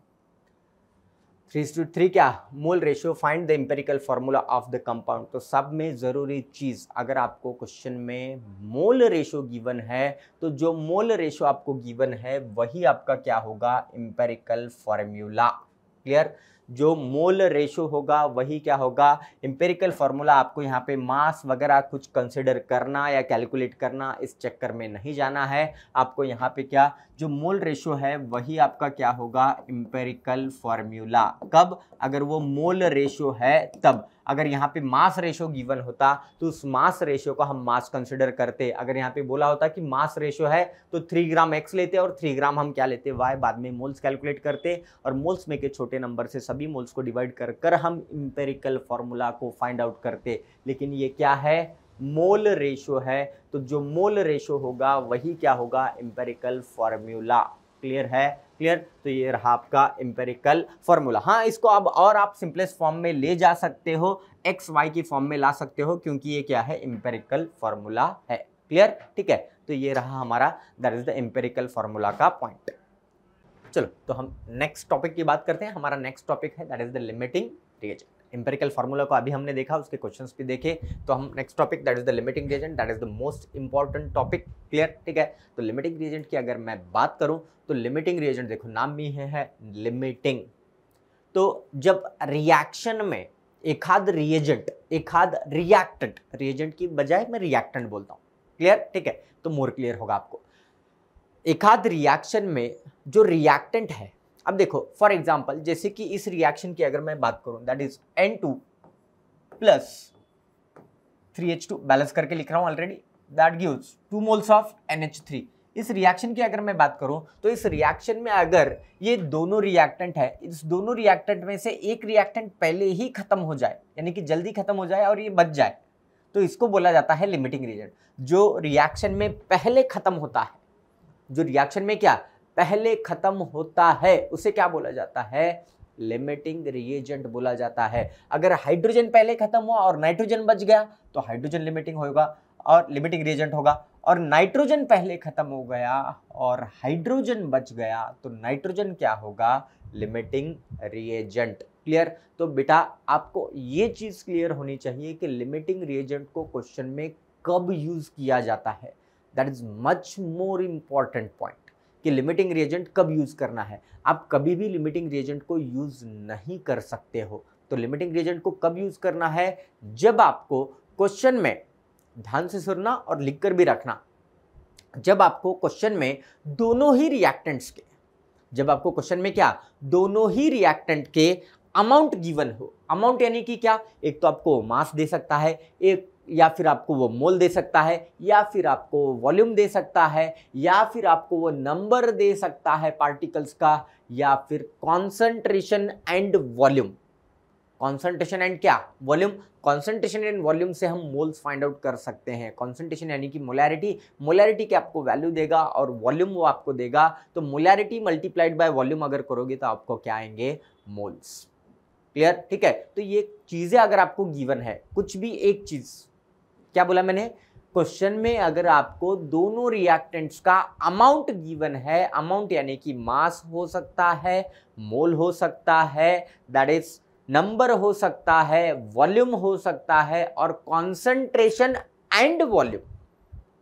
three two three क्या mole ratio find the empirical formula of the compound तो सब में ज़रूरी चीज़ अगर आपको क्वेश्चन में मोल रेशियो गिवन है तो जो मोल रेशियो आपको गिवन है वही आपका क्या होगा एम्पेरिकल फार्मूला क्लियर जो मोल रेशो होगा वही क्या होगा एम्पेरिकल फार्मूला आपको यहाँ पे मास वगैरह कुछ कंसिडर करना या कैलकुलेट करना इस चक्कर में नहीं जाना है आपको यहाँ पे क्या जो मोल रेशो है वही आपका क्या होगा एम्पेरिकल फार्मूला कब अगर वो मोल रेशो है तब अगर यहाँ पे मास रेशो गिवन होता तो उस मास रेशो को हम मास कंसिडर करते अगर यहाँ पे बोला होता कि मास रेशो है तो थ्री ग्राम एक्स लेते और थ्री ग्राम हम क्या लेते वाई बाद में मोल्स कैलकुलेट करते और मोल्स में के छोटे नंबर से सभी मोल्स को डिवाइड कर कर हम इम्पेरिकल फॉर्मूला को फाइंड आउट करते लेकिन ये क्या है मोल रेशो है तो जो मोल रेशो होगा वही क्या होगा एम्पेरिकल फॉर्मूला क्लियर है क्लियर तो ये रहा आपका एम्पेरिकल फॉर्मूला हाँ इसको अब और आप सिंपलेस्ट फॉर्म में ले जा सकते हो एक्स वाई की फॉर्म में ला सकते हो क्योंकि ये क्या है एम्पेरिकल फॉर्मूला है क्लियर ठीक है तो ये रहा हमारा that is the empirical formula का पॉइंट चलो तो हम नेक्स्ट टॉपिक की बात करते हैं हमारा नेक्स्ट टॉपिक है that is the limiting reagent empirical formula को अभी हमने देखा उसके क्वेश्चंस भी देखे तो हम next topic that is the limiting reagent that is the most important topic clear ठीक है तो लिमिटिंग रीजेंट की अगर मैं बात करूँ तो लिमिटिंग रीजेंट देखो नाम भी है, है लिमिटिंग तो जब रिएक्शन में एकाद रिएजेंट एकाध रिएक्टेंट रिएजेंट की बजाय मैं रिएक्टेंट बोलता हूँ क्लियर ठीक है तो मोर क्लियर होगा आपको एकाध रिएक्शन में जो रिएक्टेंट है अब देखो फॉर एग्जाम्पल जैसे कि इस रिएक्शन की अगर मैं बात करूं that is N two plus three H two balance करके लिख रहा हूं already that gives two moles of N H three इस रिएक्शन की अगर मैं बात करूं तो इस रिएक्शन में अगर ये दोनों रिएक्टेंट है इस दोनों रिएक्टेंट में से एक रिएक्टेंट पहले ही खत्म हो जाए यानी कि जल्दी खत्म हो जाए और ये बच जाए तो इसको बोला जाता है लिमिटिंग रिएजेंट जो रिएक्शन में पहले खत्म होता है जो रिएक्शन में क्या पहले ख़त्म होता है उसे क्या बोला जाता है लिमिटिंग रिएजेंट बोला जाता है अगर हाइड्रोजन पहले ख़त्म हुआ और नाइट्रोजन बच गया तो हाइड्रोजन लिमिटिंग होगा और लिमिटिंग रिएजेंट होगा और नाइट्रोजन पहले ख़त्म हो गया और हाइड्रोजन बच गया तो नाइट्रोजन क्या होगा लिमिटिंग रिएजेंट क्लियर तो बेटा आपको ये चीज़ क्लियर होनी चाहिए कि लिमिटिंग रिएजेंट को क्वेश्चन में कब यूज़ किया जाता है that is much more important point कि लिमिटिंग रिएजेंट कब यूज़ करना है आप कभी भी लिमिटिंग रिएजेंट को यूज़ नहीं कर सकते हो तो लिमिटिंग रिएजेंट को कब यूज़ करना है जब आपको क्वेश्चन में ध्यान से सुनना और लिख कर भी रखना जब आपको क्वेश्चन में दोनों ही रिएक्टेंट्स के जब आपको क्वेश्चन में क्या दोनों ही रिएक्टेंट के अमाउंट गिवन हो अमाउंट यानी कि क्या एक तो आपको मास दे सकता है एक या फिर आपको वो मोल दे सकता है या फिर आपको वॉल्यूम दे सकता है या फिर आपको वो नंबर दे सकता है पार्टिकल्स का या फिर concentration and volume concentration and क्या वॉल्यूम कॉन्सेंट्रेशन एंड वॉल्यूम से हम मोल्स फाइंड आउट कर सकते हैं कॉन्सेंट्रेशन यानी कि मोलैरिटी मोलैरिटी के आपको वैल्यू देगा और वॉल्यूम वो आपको देगा तो मोलैरिटी मल्टीप्लाइड बाय वॉल्यूम अगर करोगे तो आपको क्या आएंगे मोल्स क्लियर ठीक है तो ये चीज़ें अगर आपको गिवन है कुछ भी एक चीज़ क्या बोला मैंने क्वेश्चन में अगर आपको दोनों रिएक्टेंट्स का अमाउंट गिवन है अमाउंट यानी कि मास हो सकता है मोल हो सकता है दैट इज नंबर हो सकता है वॉल्यूम हो सकता है और कॉन्सेंट्रेशन एंड वॉल्यूम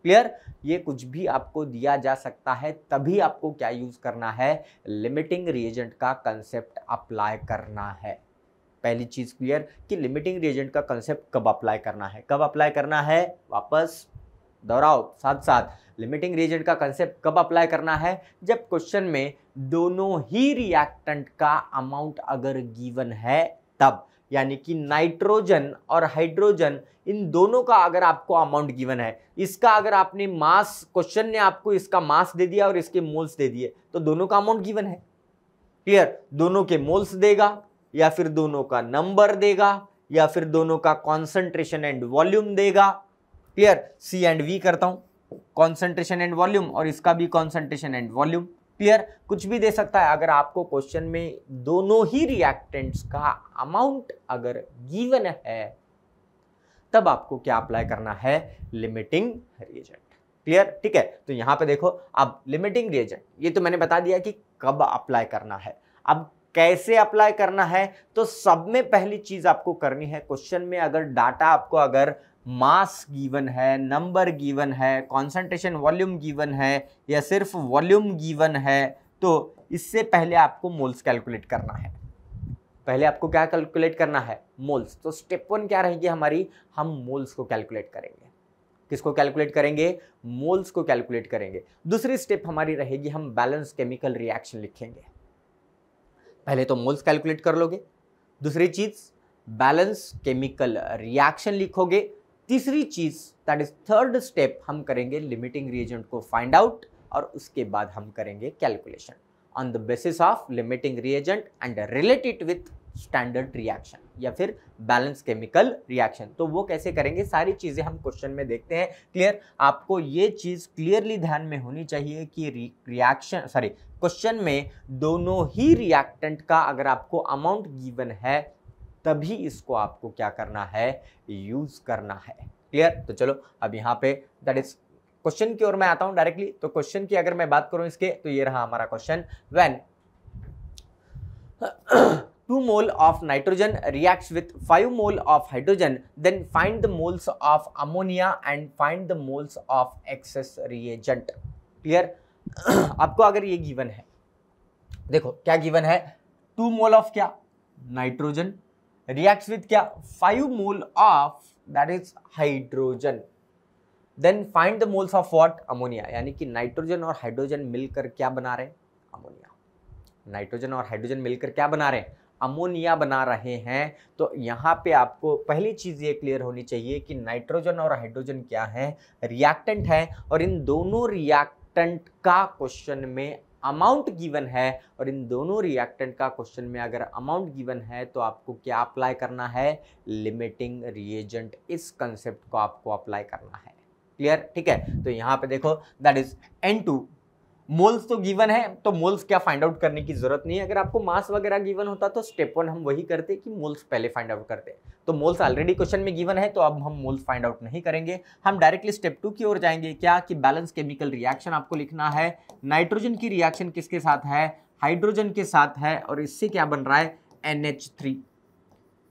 क्लियर ये कुछ भी आपको दिया जा सकता है तभी आपको क्या यूज करना है लिमिटिंग रिएजेंट का कंसेप्ट अप्लाई करना है पहली चीज़ क्लियर कि लिमिटिंग रिएजेंट का कंसेप्ट कब अप्लाई करना है कब अप्लाई करना है वापस दोहराओ साथ साथ लिमिटिंग रिएजेंट का कंसेप्ट कब अप्लाई करना है जब क्वेश्चन में दोनों ही रिएक्टेंट का अमाउंट अगर गिवन है तब यानी कि नाइट्रोजन और हाइड्रोजन इन दोनों का अगर आपको अमाउंट गिवन है इसका अगर आपने मास क्वेश्चन ने आपको इसका मास दे दिया और इसके मोल्स दे दिए तो दोनों का अमाउंट गिवन है क्लियर दोनों के मोल्स देगा या फिर दोनों का नंबर देगा या फिर दोनों का कॉन्सेंट्रेशन एंड वॉल्यूम देगा क्लियर सी एंड वी करता हूं कॉन्सेंट्रेशन एंड वॉल्यूम और इसका भी कॉन्सेंट्रेशन एंड वॉल्यूम क्लियर कुछ भी दे सकता है अगर आपको क्वेश्चन में दोनों ही रिएक्टेंट्स का अमाउंट अगर गिवन है तब आपको क्या अप्लाई करना है लिमिटिंग रिएजेंट क्लियर ठीक है तो यहां पे देखो अब लिमिटिंग रिएजेंट ये तो मैंने बता दिया कि कब अप्लाई करना है अब कैसे अप्लाई करना है तो सब में पहली चीज़ आपको करनी है क्वेश्चन में अगर डाटा आपको अगर मास गिवन है नंबर गिवन है कॉन्सेंट्रेशन वॉल्यूम गिवन है या सिर्फ वॉल्यूम गिवन है तो इससे पहले आपको मोल्स कैलकुलेट करना है पहले आपको क्या कैलकुलेट करना है मोल्स तो स्टेप वन क्या रहेगी हमारी हम मोल्स को कैलकुलेट करेंगे किसको कैलकुलेट करेंगे मोल्स को कैलकुलेट करेंगे दूसरी स्टेप हमारी रहेगी हम बैलेंस केमिकल रिएक्शन लिखेंगे पहले तो मोल्स कैलकुलेट कर लोगे दूसरी चीज़ बैलेंस केमिकल रिएक्शन लिखोगे तीसरी चीज़ दैट इज थर्ड स्टेप हम करेंगे लिमिटिंग रिएजेंट को फाइंड आउट और उसके बाद हम करेंगे calculation on the basis of limiting reagent and related with standard reaction या फिर बैलेंस केमिकल रिएक्शन तो वो कैसे करेंगे सारी चीज़ें हम क्वेश्चन में देखते हैं क्लियर आपको ये चीज़ क्लियरली ध्यान में होनी चाहिए कि रिएक्शन सॉरी क्वेश्चन में दोनों ही रिएक्टेंट का अगर आपको अमाउंट गिवन है तभी इसको आपको क्या करना है यूज करना है क्लियर तो चलो अब यहाँ पे दैट इज क्वेश्चन की ओर मैं आता हूँ डायरेक्टली तो क्वेश्चन की अगर मैं बात करूँ इसके तो ये रहा हमारा question when two mole of nitrogen react with five mole of hydrogen then find the moles of ammonia and find the moles of excess reagent clear आपको तो अगर ये गिवन है देखो क्या गिवन है टू मोल ऑफ क्या nitrogen reacts with क्या five mole of that is hydrogen then find the moles of what ammonia यानी कि नाइट्रोजन और हाइड्रोजन मिलकर क्या बना रहे हैं अमोनिया नाइट्रोजन और हाइड्रोजन मिलकर क्या बना रहे हैं अमोनिया बना रहे हैं तो यहाँ पे आपको पहली चीज़ ये क्लियर होनी चाहिए कि नाइट्रोजन और हाइड्रोजन क्या है रिएक्टेंट है और इन दोनों रिएक्ट रिएक्टेंट का क्वेश्चन में अमाउंट गिवन है और इन दोनों रिएक्टेंट का क्वेश्चन में अगर अमाउंट गिवन है तो आपको क्या अप्लाई करना है लिमिटिंग रिएजेंट इस कंसेप्ट को आपको अप्लाई करना है क्लियर ठीक है तो यहाँ पे देखो that is N two moles तो गिवन है तो मोल्स क्या फाइंड आउट करने की जरूरत नहीं है अगर आपको मास वगैरह गिवन होता तो स्टेप वन हम वही करते कि मोल्स पहले फाइंड आउट करते तो मोल्स ऑलरेडी क्वेश्चन में गिवन है तो अब हम मोल्स फाइंड आउट नहीं करेंगे हम डायरेक्टली स्टेप टू की ओर जाएंगे क्या कि बैलेंस केमिकल रिएक्शन आपको लिखना है नाइट्रोजन की रिएक्शन किसके साथ है हाइड्रोजन के साथ है और इससे क्या बन रहा है एन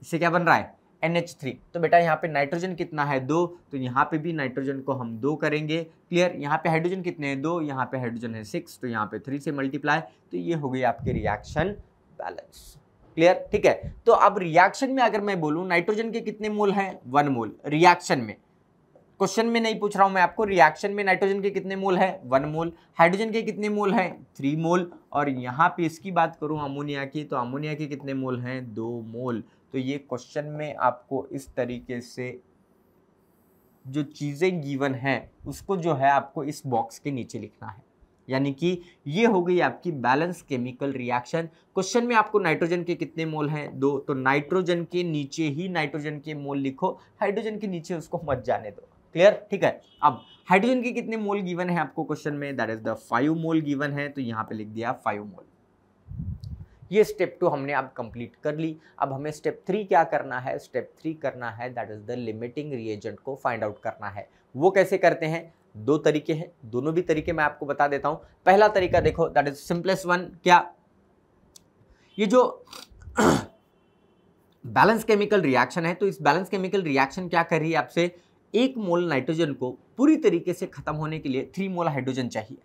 इससे क्या बन रहा है एन एच थ्री तो बेटा यहाँ पे नाइट्रोजन कितना है दो तो यहाँ पे भी नाइट्रोजन को हम दो करेंगे क्लियर यहाँ पे हाइड्रोजन कितने हैं दो यहाँ पे हाइड्रोजन है सिक्स तो यहाँ पे थ्री से मल्टीप्लाई तो ये हो गई आपके रिएक्शन बैलेंस क्लियर ठीक है तो अब रिएक्शन में अगर मैं बोलूँ नाइट्रोजन के कितने मोल हैं वन मोल रिएक्शन में क्वेश्चन में नहीं पूछ रहा हूँ मैं आपको रिएक्शन में नाइट्रोजन के कितने मोल है वन मोल हाइड्रोजन के कितने मोल हैं थ्री मोल और यहाँ पे इसकी बात करूँ अमोनिया की तो अमोनिया के कितने मोल हैं दो मोल तो ये क्वेश्चन में आपको इस तरीके से जो चीज़ें गिवन हैं उसको जो है आपको इस बॉक्स के नीचे लिखना है यानी कि ये हो गई आपकी बैलेंस केमिकल रिएक्शन क्वेश्चन में आपको नाइट्रोजन के कितने मोल हैं दो तो नाइट्रोजन के नीचे ही नाइट्रोजन के मोल लिखो हाइड्रोजन के नीचे उसको मत जाने दो क्लियर ठीक है अब हाइड्रोजन के कितने मोल गिवन है आपको क्वेश्चन में that is the five mole given है तो यहाँ पे लिख दिया फाइव मोल ये स्टेप टू हमने अब कंप्लीट कर ली अब हमें स्टेप थ्री क्या करना है स्टेप थ्री करना है that is the limiting reagent को फाइंड आउट करना है वो कैसे करते हैं दो तरीके हैं दोनों भी तरीके मैं आपको बता देता हूँ पहला तरीका देखो दैट इज सिंपलेस्ट वन क्या ये जो बैलेंस केमिकल रिएक्शन है तो इस बैलेंस केमिकल रिएक्शन क्या कर रही है आपसे एक मोल नाइट्रोजन को पूरी तरीके से खत्म होने के लिए थ्री मोल हाइड्रोजन चाहिए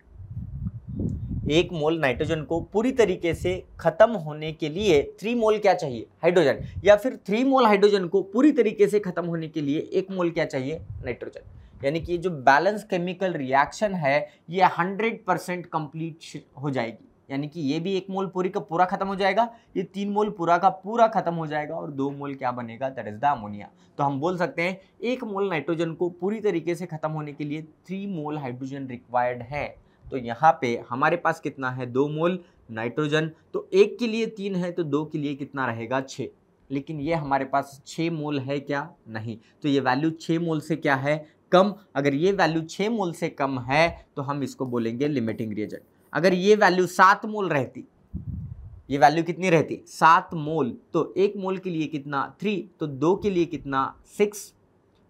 एक मोल नाइट्रोजन को पूरी तरीके से खत्म होने के लिए थ्री मोल क्या चाहिए हाइड्रोजन या फिर थ्री मोल हाइड्रोजन को पूरी तरीके से खत्म होने के लिए एक मोल क्या चाहिए नाइट्रोजन यानी कि जो बैलेंस केमिकल रिएक्शन है ये हंड्रेड परसेंट कंप्लीट हो जाएगी यानी कि ये भी एक मोल पूरी का पूरा खत्म हो जाएगा ये तीन मोल पूरा का पूरा खत्म हो जाएगा और दो मोल क्या बनेगा दैट इज द अमोनिया तो हम बोल सकते हैं एक मोल नाइट्रोजन को पूरी तरीके से खत्म होने के लिए थ्री मोल हाइड्रोजन रिक्वायर्ड है तो यहाँ पे हमारे पास कितना है दो मोल नाइट्रोजन तो एक के लिए तीन है तो दो के लिए कितना रहेगा छः लेकिन ये हमारे पास छः मोल है क्या नहीं तो ये वैल्यू छः मोल से क्या है कम अगर ये वैल्यू छः मोल से कम है तो हम इसको बोलेंगे लिमिटिंग रिएजेंट अगर ये वैल्यू सात मोल रहती ये वैल्यू कितनी रहती सात मोल तो एक मोल के लिए कितना थ्री तो दो के लिए कितना सिक्स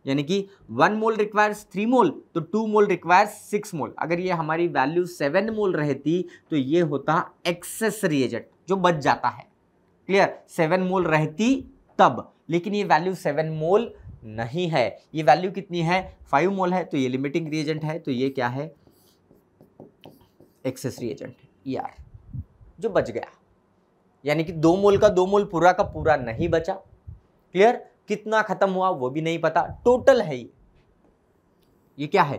यानी कि one mole requires three mole तो two mole requires six mole अगर ये हमारी वैल्यू सेवन मोल रहती तो ये होता एक्सेस रिएजेंट जो बच जाता है क्लियर सेवन मोल रहती तब लेकिन ये वैल्यू सेवन मोल नहीं है ये वैल्यू कितनी है फाइव मोल है तो ये लिमिटिंग रिएजेंट है तो ये क्या है एक्सेस रिएजेंट ई जो बच गया यानी कि दो मोल का दो मोल पूरा का पूरा नहीं बचा क्लियर कितना खत्म हुआ वो भी नहीं पता टोटल है ये ये क्या है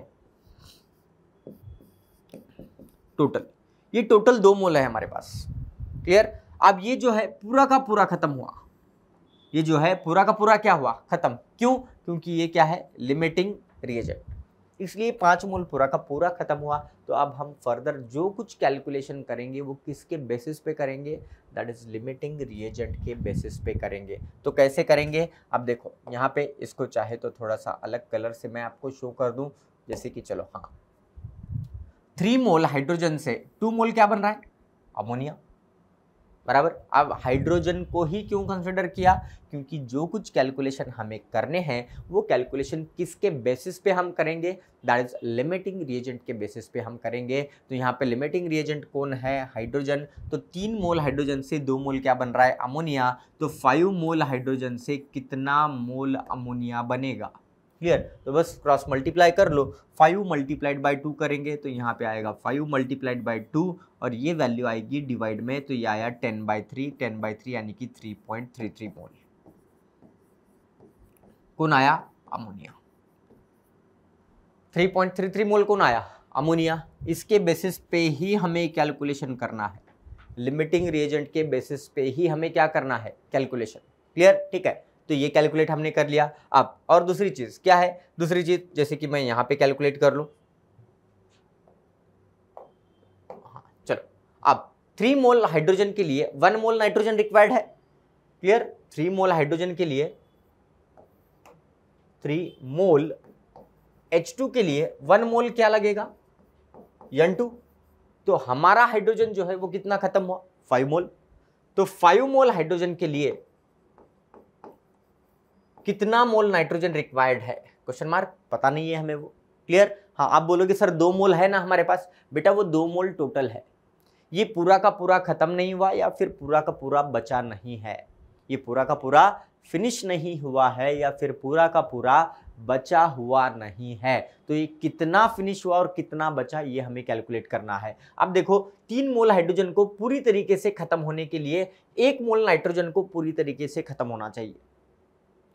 टोटल ये टोटल दो मोल है हमारे पास क्लियर अब ये जो है पूरा का पूरा खत्म हुआ ये जो है पूरा का पूरा क्या हुआ खत्म क्यों क्योंकि ये क्या है लिमिटिंग रिएजेंट इसलिए पाँच मोल पूरा का पूरा ख़त्म हुआ तो अब हम फर्दर जो कुछ कैलकुलेशन करेंगे वो किसके बेसिस पे करेंगे दैट इज़ लिमिटिंग रिएजेंट के बेसिस पे करेंगे तो कैसे करेंगे अब देखो यहाँ पे इसको चाहे तो थोड़ा सा अलग कलर से मैं आपको शो कर दूँ जैसे कि चलो हाँ थ्री मोल हाइड्रोजन से टू मोल क्या बन रहा है अमोनिया बराबर अब हाइड्रोजन को ही क्यों कंसिडर किया क्योंकि जो कुछ कैलकुलेशन हमें करने हैं वो कैलकुलेशन किसके बेसिस पे हम करेंगे दैट इज लिमिटिंग रिएजेंट के बेसिस पे हम करेंगे तो यहाँ पे लिमिटिंग रिएजेंट कौन है हाइड्रोजन तो तीन मोल हाइड्रोजन से दो मोल क्या बन रहा है अमोनिया तो फाइव मोल हाइड्रोजन से कितना मोल अमोनिया बनेगा क्लियर तो बस क्रॉस मल्टीप्लाई कर लो फाइव मल्टीप्लाइड बाई टू करेंगे तो यहाँ पे आएगा फाइव मल्टीप्लाइड बाई टू और ये वैल्यू आएगी डिवाइड में तो ये आया ten by three ten by three यानी कि three point three three mole कौन आया ammonia three point three three mole कौन आया अमोनिया इसके बेसिस पे ही हमें कैलकुलेशन करना है लिमिटिंग रिएजेंट के बेसिस पे ही हमें क्या करना है कैलकुलेशन क्लियर ठीक है तो ये कैलकुलेट हमने कर लिया अब और दूसरी चीज़ क्या है दूसरी चीज़ जैसे कि मैं यहाँ पे कैलकुलेट कर लूँ हाँ चलो अब थ्री मोल हाइड्रोजन के लिए वन मोल नाइट्रोजन रिक्वायर्ड है क्लियर थ्री मोल हाइड्रोजन के लिए थ्री मोल एच टू के लिए वन मोल क्या लगेगा एन टू तो हमारा हाइड्रोजन जो है वो कितना खत्म हुआ फाइव मोल तो फाइव मोल हाइड्रोजन के लिए कितना मोल नाइट्रोजन रिक्वायर्ड है क्वेश्चन मार्क पता नहीं है हमें वो क्लियर हाँ आप बोलोगे सर दो मोल है ना हमारे पास बेटा वो दो मोल टोटल है ये पूरा का पूरा ख़त्म नहीं हुआ या फिर पूरा का पूरा बचा नहीं है ये पूरा का पूरा फिनिश नहीं हुआ है या फिर पूरा का पूरा बचा हुआ नहीं है तो ये कितना फिनिश हुआ और कितना बचा ये हमें कैलकुलेट करना है अब देखो तीन मोल हाइड्रोजन को पूरी तरीके से ख़त्म होने के लिए एक मोल नाइट्रोजन को पूरी तरीके से ख़त्म होना चाहिए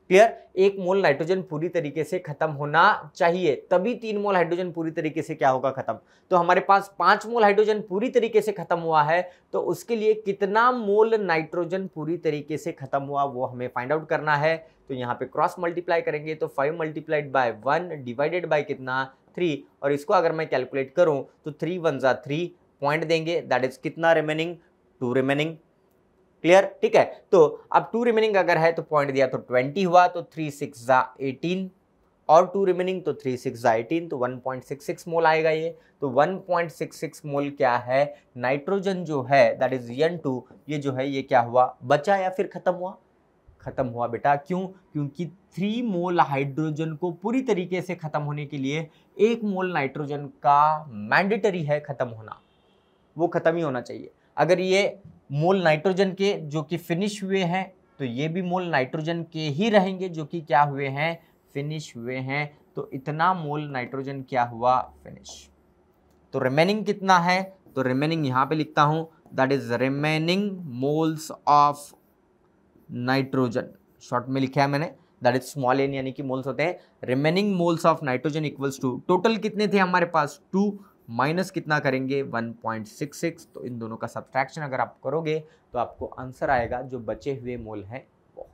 क्लियर एक मोल नाइट्रोजन पूरी तरीके से खत्म होना चाहिए तभी तीन मोल हाइड्रोजन पूरी तरीके से क्या होगा खत्म तो हमारे पास पांच मोल हाइड्रोजन पूरी तरीके से खत्म हुआ है तो उसके लिए कितना मोल नाइट्रोजन पूरी तरीके से खत्म हुआ वो हमें फाइंड आउट करना है तो यहाँ पे क्रॉस मल्टीप्लाई करेंगे तो five multiplied by one divided by कितना थ्री और इसको अगर मैं कैलकुलेट करूँ तो थ्री वन ज़ा थ्री पॉइंट देंगे दैट इज कितना रिमेनिंग टू रिमेनिंग क्लियर ठीक है तो अब टू रिमेनिंग अगर है तो पॉइंट दिया तो ट्वेंटी हुआ तो थ्री सिक्स ज़ा एटीन और टू रिमेनिंग तो थ्री सिक्स ज़ा एटीन तो one point six six mole आएगा ये तो one point six six mole क्या है नाइट्रोजन जो है दैट इज़ यन टू ये जो है ये क्या हुआ बचा या फिर ख़त्म हुआ ख़त्म हुआ बेटा क्यों क्योंकि थ्री मोल हाइड्रोजन को पूरी तरीके से ख़त्म होने के लिए एक मोल नाइट्रोजन का मैंडेटरी है ख़त्म होना वो ख़त्म ही होना चाहिए अगर ये मोल नाइट्रोजन के जो कि फिनिश हुए हैं तो ये भी मोल नाइट्रोजन के ही रहेंगे जो कि क्या हुए हैं फिनिश हुए हैं तो इतना मोल नाइट्रोजन क्या हुआ फिनिश तो रिमेनिंग कितना है तो रिमेनिंग यहाँ पे लिखता हूँ that is remaining moles of nitrogen short में लिखा है मैंने दैट इज स्मॉल एन यानी कि मोल्स होते हैं remaining moles of nitrogen equals to total कितने थे हमारे पास टू माइनस कितना करेंगे 1.66 तो इन दोनों का सब्ट्रैक्शन अगर आप करोगे तो आपको आंसर आएगा जो बचे हुए मोल हैं वो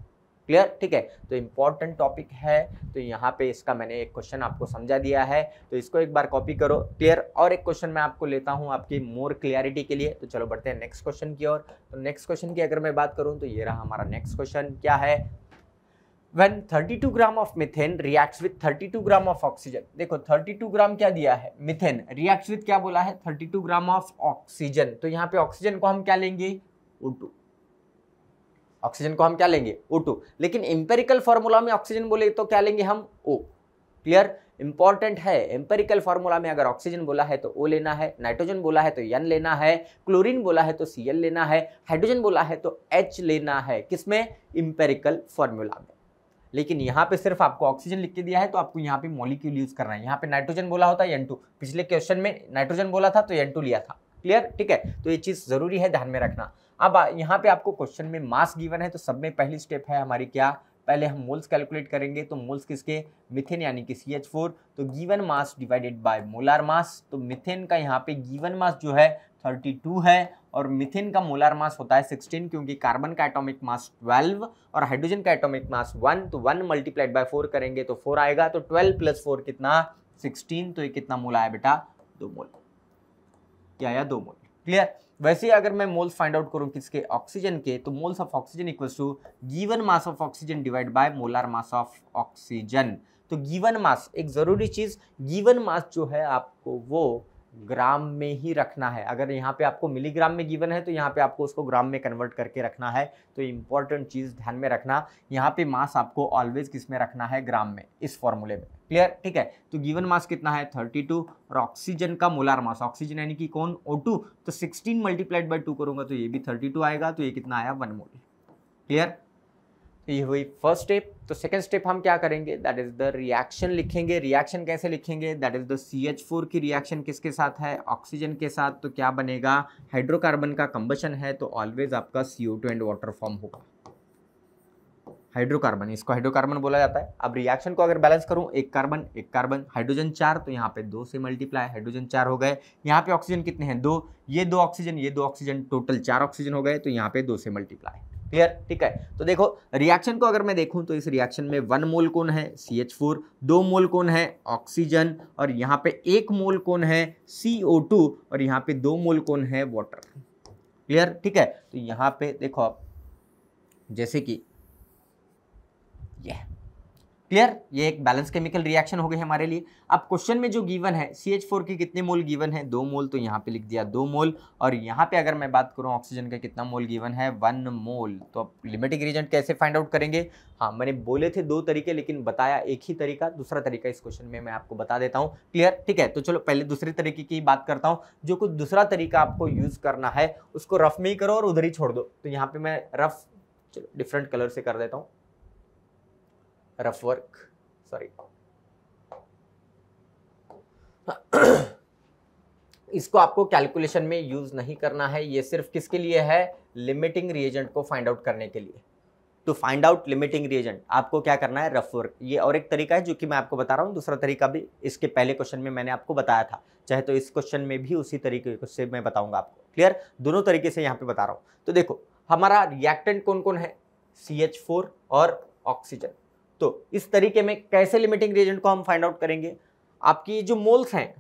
क्लियर ठीक है तो इम्पॉर्टेंट टॉपिक है तो यहाँ पे इसका मैंने एक क्वेश्चन आपको समझा दिया है तो इसको एक बार कॉपी करो क्लियर और एक क्वेश्चन मैं आपको लेता हूँ आपकी मोर क्लियरिटी के लिए तो चलो बढ़ते हैं नेक्स्ट क्वेश्चन की ओर तो नेक्स्ट क्वेश्चन की अगर मैं बात करूँ तो ये रहा हमारा नेक्स्ट क्वेश्चन क्या है when 32 gram of methane reacts with 32 gram of oxygen देखो 32 ग्राम क्या दिया है मिथेन रिएक्ट्स विद क्या बोला है 32 ग्राम ऑफ ऑक्सीजन तो यहाँ पे ऑक्सीजन को हम क्या लेंगे O2 ऑक्सीजन को हम क्या लेंगे O2 लेकिन इंपेरिकल फॉर्मूला में ऑक्सीजन बोले तो क्या लेंगे हम O क्लियर इंपॉर्टेंट है एम्पेरिकल फॉर्मूला में अगर ऑक्सीजन बोला है तो ओ लेना है नाइट्रोजन बोला है तो एन लेना है क्लोरीन बोला है तो सी लेना है हाइड्रोजन बोला है तो एच लेना है किसमें इंपेरिकल फॉर्मूला में लेकिन यहाँ पे सिर्फ आपको ऑक्सीजन लिख के दिया है तो आपको यहाँ पे मॉलिक्यूल यूज करना है यहाँ पे नाइट्रोजन बोला होता है एन पिछले क्वेश्चन में नाइट्रोजन बोला था तो एन लिया था क्लियर ठीक है तो ये चीज़ जरूरी है ध्यान में रखना अब यहाँ पे आपको क्वेश्चन में मास गिवन है तो सब में पहली स्टेप है हमारी क्या पहले हम मोल्स कैलकुलेट करेंगे तो मोल्स किसके मिथेन यानी कि सी एच फोर तो given mass divided by molar mass तो मिथेन का यहाँ पे गिवन मास जो है थर्टी टू है और मिथेन का मोलर मास होता है 16 क्योंकि कार्बन का एटॉमिक मास 12 और हाइड्रोजन का एटॉमिक मास 1 तो 1 मल्टीप्लाइड बाय 4 करेंगे तो 4 आएगा तो 12 प्लस फोर कितना 16 तो ये कितना मोल आया बेटा दो मोल क्या आया दो मोल क्लियर वैसे ही अगर मैं मोल्स फाइंड आउट करूं किसके ऑक्सीजन के तो moles of oxygen equal to given mass of oxygen divide by molar mass of oxygen तो गिवन मास एक ज़रूरी चीज़ गिवन मास जो है आपको वो ग्राम में ही रखना है अगर यहाँ पे आपको मिलीग्राम में गिवन है तो यहाँ पे आपको उसको ग्राम में कन्वर्ट करके रखना है तो इम्पॉर्टेंट चीज़ ध्यान में रखना यहाँ पे मास आपको ऑलवेज किस में रखना है ग्राम में इस फॉर्मूले में क्लियर ठीक है तो गिवन मास कितना है 32 और ऑक्सीजन का मोलार मास ऑक्सीजन यानी कि कौन ओ तो सिक्सटीन मल्टीप्लाइड बाई टू करूंगा तो ये भी थर्टी आएगा तो ये कितना आया वन मोल क्लियर ये हुई फर्स्ट स्टेप तो सेकेंड स्टेप हम क्या करेंगे दैट इज द रिएक्शन लिखेंगे रिएक्शन कैसे लिखेंगे that is the C H four की रिएक्शन किसके साथ है ऑक्सीजन के साथ तो क्या बनेगा हाइड्रोकार्बन का कंबशन है तो ऑलवेज आपका C O two and water form होगा हाइड्रोकार्बन इसको हाइड्रोकार्बन बोला जाता है अब रिएक्शन को अगर बैलेंस करूं एक कार्बन एक कार्बन हाइड्रोजन चार तो यहाँ पे दो से मल्टीप्लाई हाइड्रोजन चार हो गए यहाँ पे ऑक्सीजन कितने हैं दो ये दो ऑक्सीजन ये दो ऑक्सीजन टोटल चार ऑक्सीजन हो गए तो यहाँ पे दो से मल्टीप्लाई क्लियर ठीक है तो देखो रिएक्शन को अगर मैं देखूं तो इस रिएक्शन में वन मोल कौन है सी एच फोर दो मोल कौन है ऑक्सीजन और यहाँ पे एक मोल कौन है सी ओ टू और यहाँ पे दो मोल कौन है वाटर क्लियर ठीक है तो यहाँ पे देखो आप जैसे कि यह क्लियर ये एक बैलेंस केमिकल रिएक्शन हो गई हमारे लिए अब क्वेश्चन में जो गिवन है सी एच फोर के कितने मोल गिवन है दो मोल तो यहाँ पे लिख दिया दो मोल और यहाँ पे अगर मैं बात करूँ ऑक्सीजन का कितना मोल गिवन है वन मोल तो अब लिमिटिंग रीजेंट कैसे फाइंड आउट करेंगे हाँ मैंने बोले थे दो तरीके लेकिन बताया एक ही तरीका दूसरा तरीका इस क्वेश्चन में मैं आपको बता देता हूँ क्लियर ठीक है तो चलो पहले दूसरे तरीके की बात करता हूँ जो कुछ दूसरा तरीका आपको यूज़ करना है उसको रफ में ही करो और उधर ही छोड़ दो तो यहाँ पे मैं रफ चलो डिफरेंट कलर से कर देता हूँ रफ वर्क सॉरी इसको आपको कैलकुलेशन में यूज नहीं करना है ये सिर्फ किसके लिए है लिमिटिंग रिएजेंट को फाइंड आउट करने के लिए to find out limiting reagent आपको क्या करना है रफ वर्क ये और एक तरीका है जो कि मैं आपको बता रहा हूँ दूसरा तरीका भी इसके पहले क्वेश्चन में मैंने आपको बताया था चाहे तो इस क्वेश्चन में भी उसी तरीके से मैं बताऊंगा आपको क्लियर दोनों तरीके से यहाँ पे बता रहा हूँ तो देखो हमारा रिएक्टेंट कौन कौन है सी और ऑक्सीजन तो इस तरीके में कैसे लिमिटिंग रिएजेंट को हम फाइंड आउट करेंगे आपकी जो मोल्स हैं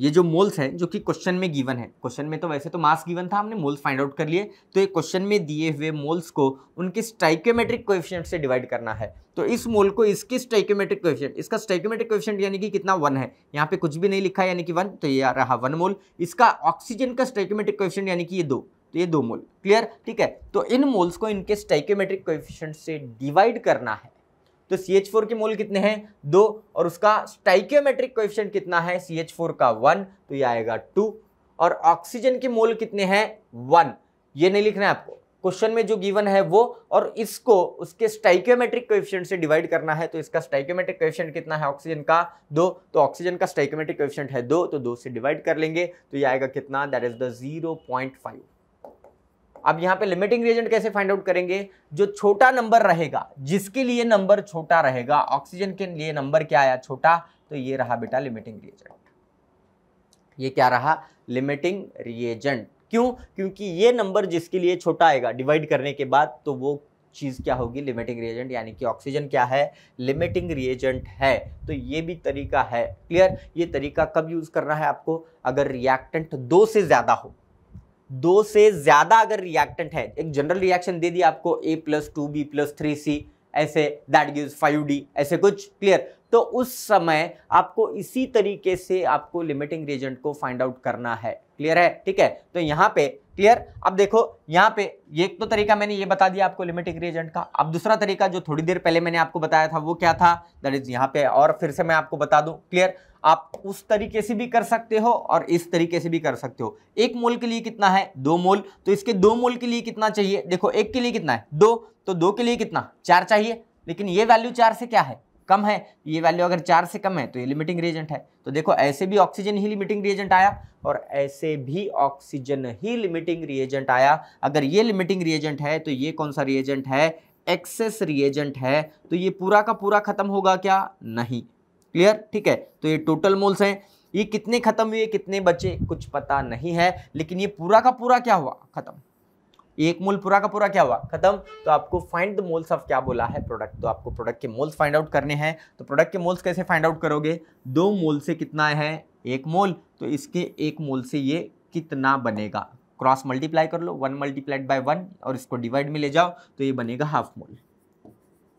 ये जो मोल्स हैं जो कि क्वेश्चन में गिवन है क्वेश्चन में तो वैसे तो मास गिवन था हमने मोल्स फाइंड आउट कर लिए तो ये क्वेश्चन में दिए हुए मोल्स को उनके स्टाइक्योमेट्रिक कोएफिशिएंट से डिवाइड करना है तो इस मोल को इसके स्टाइक्योमेट्रिक कोएफिशिएंट इसका स्टाइक्योमेट्रिक कोएफिशिएंट यानी कि कितना वन है यहाँ पे कुछ भी नहीं लिखा यानी कि वन तो ये आ रहा वन मोल इसका ऑक्सीजन का स्टाइक्योमेट्रिक कोएफिशिएंट यानी कि ये दो तो ये दो मोल क्लियर ठीक है तो इन मोल्स को इनके स्टाइकोमेट्रिक कोएफिशिएंट से डिवाइड करना है तो सी एच फोर के मोल कितने हैं दो और उसका स्टाइकोमेट्रिक कोएफिशिएंट कितना है सी एच फोर का वन तो ये आएगा टू और ऑक्सीजन के मोल कितने हैं वन ये नहीं लिखना है आपको क्वेश्चन में जो गिवन है वो और इसको उसके स्टाइकोमेट्रिक कोएफिशिएंट से डिवाइड करना है तो इसका स्टाइकोमेट्रिक कोएफिशिएंट कितना है ऑक्सीजन का दो तो ऑक्सीजन का स्टाइकोमेट्रिक कोएफिशिएंट है दो तो दो से डिवाइड कर लेंगे तो ये आएगा कितना that is the zero point five अब यहाँ पे लिमिटिंग रिएजेंट कैसे फाइंड आउट करेंगे जो छोटा नंबर रहेगा जिसके लिए नंबर छोटा रहेगा ऑक्सीजन के लिए नंबर क्या आया छोटा तो ये रहा बेटा लिमिटिंग रिएजेंट ये क्या रहा लिमिटिंग रिएजेंट क्यों क्योंकि ये नंबर जिसके लिए छोटा आएगा डिवाइड करने के बाद तो वो चीज़ क्या होगी लिमिटिंग रिएजेंट यानी कि ऑक्सीजन क्या है लिमिटिंग रिएजेंट है तो ये भी तरीका है क्लियर ये तरीका कब यूज़ करना है आपको अगर रिएक्टेंट दो से ज़्यादा हो दो से ज़्यादा अगर रिएक्टेंट है एक जनरल रिएक्शन दे दिया आपको A plus two B plus three C ऐसे दैट गिव्स फाइव डी ऐसे कुछ क्लियर तो उस समय आपको इसी तरीके से आपको लिमिटिंग रेजेंट को फाइंड आउट करना है क्लियर है ठीक है तो यहाँ पे क्लियर अब देखो यहाँ पे ये एक तो तरीका मैंने ये बता दिया आपको लिमिटिंग रेजेंट का अब दूसरा तरीका जो थोड़ी देर पहले मैंने आपको बताया था वो क्या था दैट इज यहाँ पे और फिर से मैं आपको बता दूँ क्लियर आप उस तरीके से भी कर सकते हो और इस तरीके से भी कर सकते हो एक मोल के लिए कितना है दो मोल तो इसके दो मोल के लिए कितना चाहिए देखो एक के लिए कितना है दो तो दो के लिए कितना चार चाहिए लेकिन ये वैल्यू चार से क्या है कम है ये वैल्यू अगर चार से कम है तो ये लिमिटिंग रिएजेंट है तो देखो ऐसे भी ऑक्सीजन ही लिमिटिंग रिएजेंट आया और ऐसे भी ऑक्सीजन ही लिमिटिंग रिएजेंट आया अगर ये लिमिटिंग रिएजेंट है तो ये कौन सा रिएजेंट है एक्सेस रिएजेंट है तो ये पूरा का पूरा खत्म होगा क्या नहीं क्लियर ठीक है तो ये टोटल मोल्स हैं ये कितने खत्म हुए कितने बचे कुछ पता नहीं है लेकिन ये पूरा का पूरा क्या हुआ खत्म एक मोल पूरा का पूरा क्या हुआ खत्म तो आपको फाइंड द मोल्स ऑफ क्या बोला है प्रोडक्ट तो आपको प्रोडक्ट के मोल्स फाइंड आउट करने हैं तो प्रोडक्ट के मोल्स कैसे फाइंड आउट करोगे दो मोल से कितना है एक मोल तो इसके एक मोल से ये कितना बनेगा क्रॉस मल्टीप्लाई कर लो वन मल्टीप्लाइड बाय वन और इसको डिवाइड में ले जाओ तो ये बनेगा हाफ मोल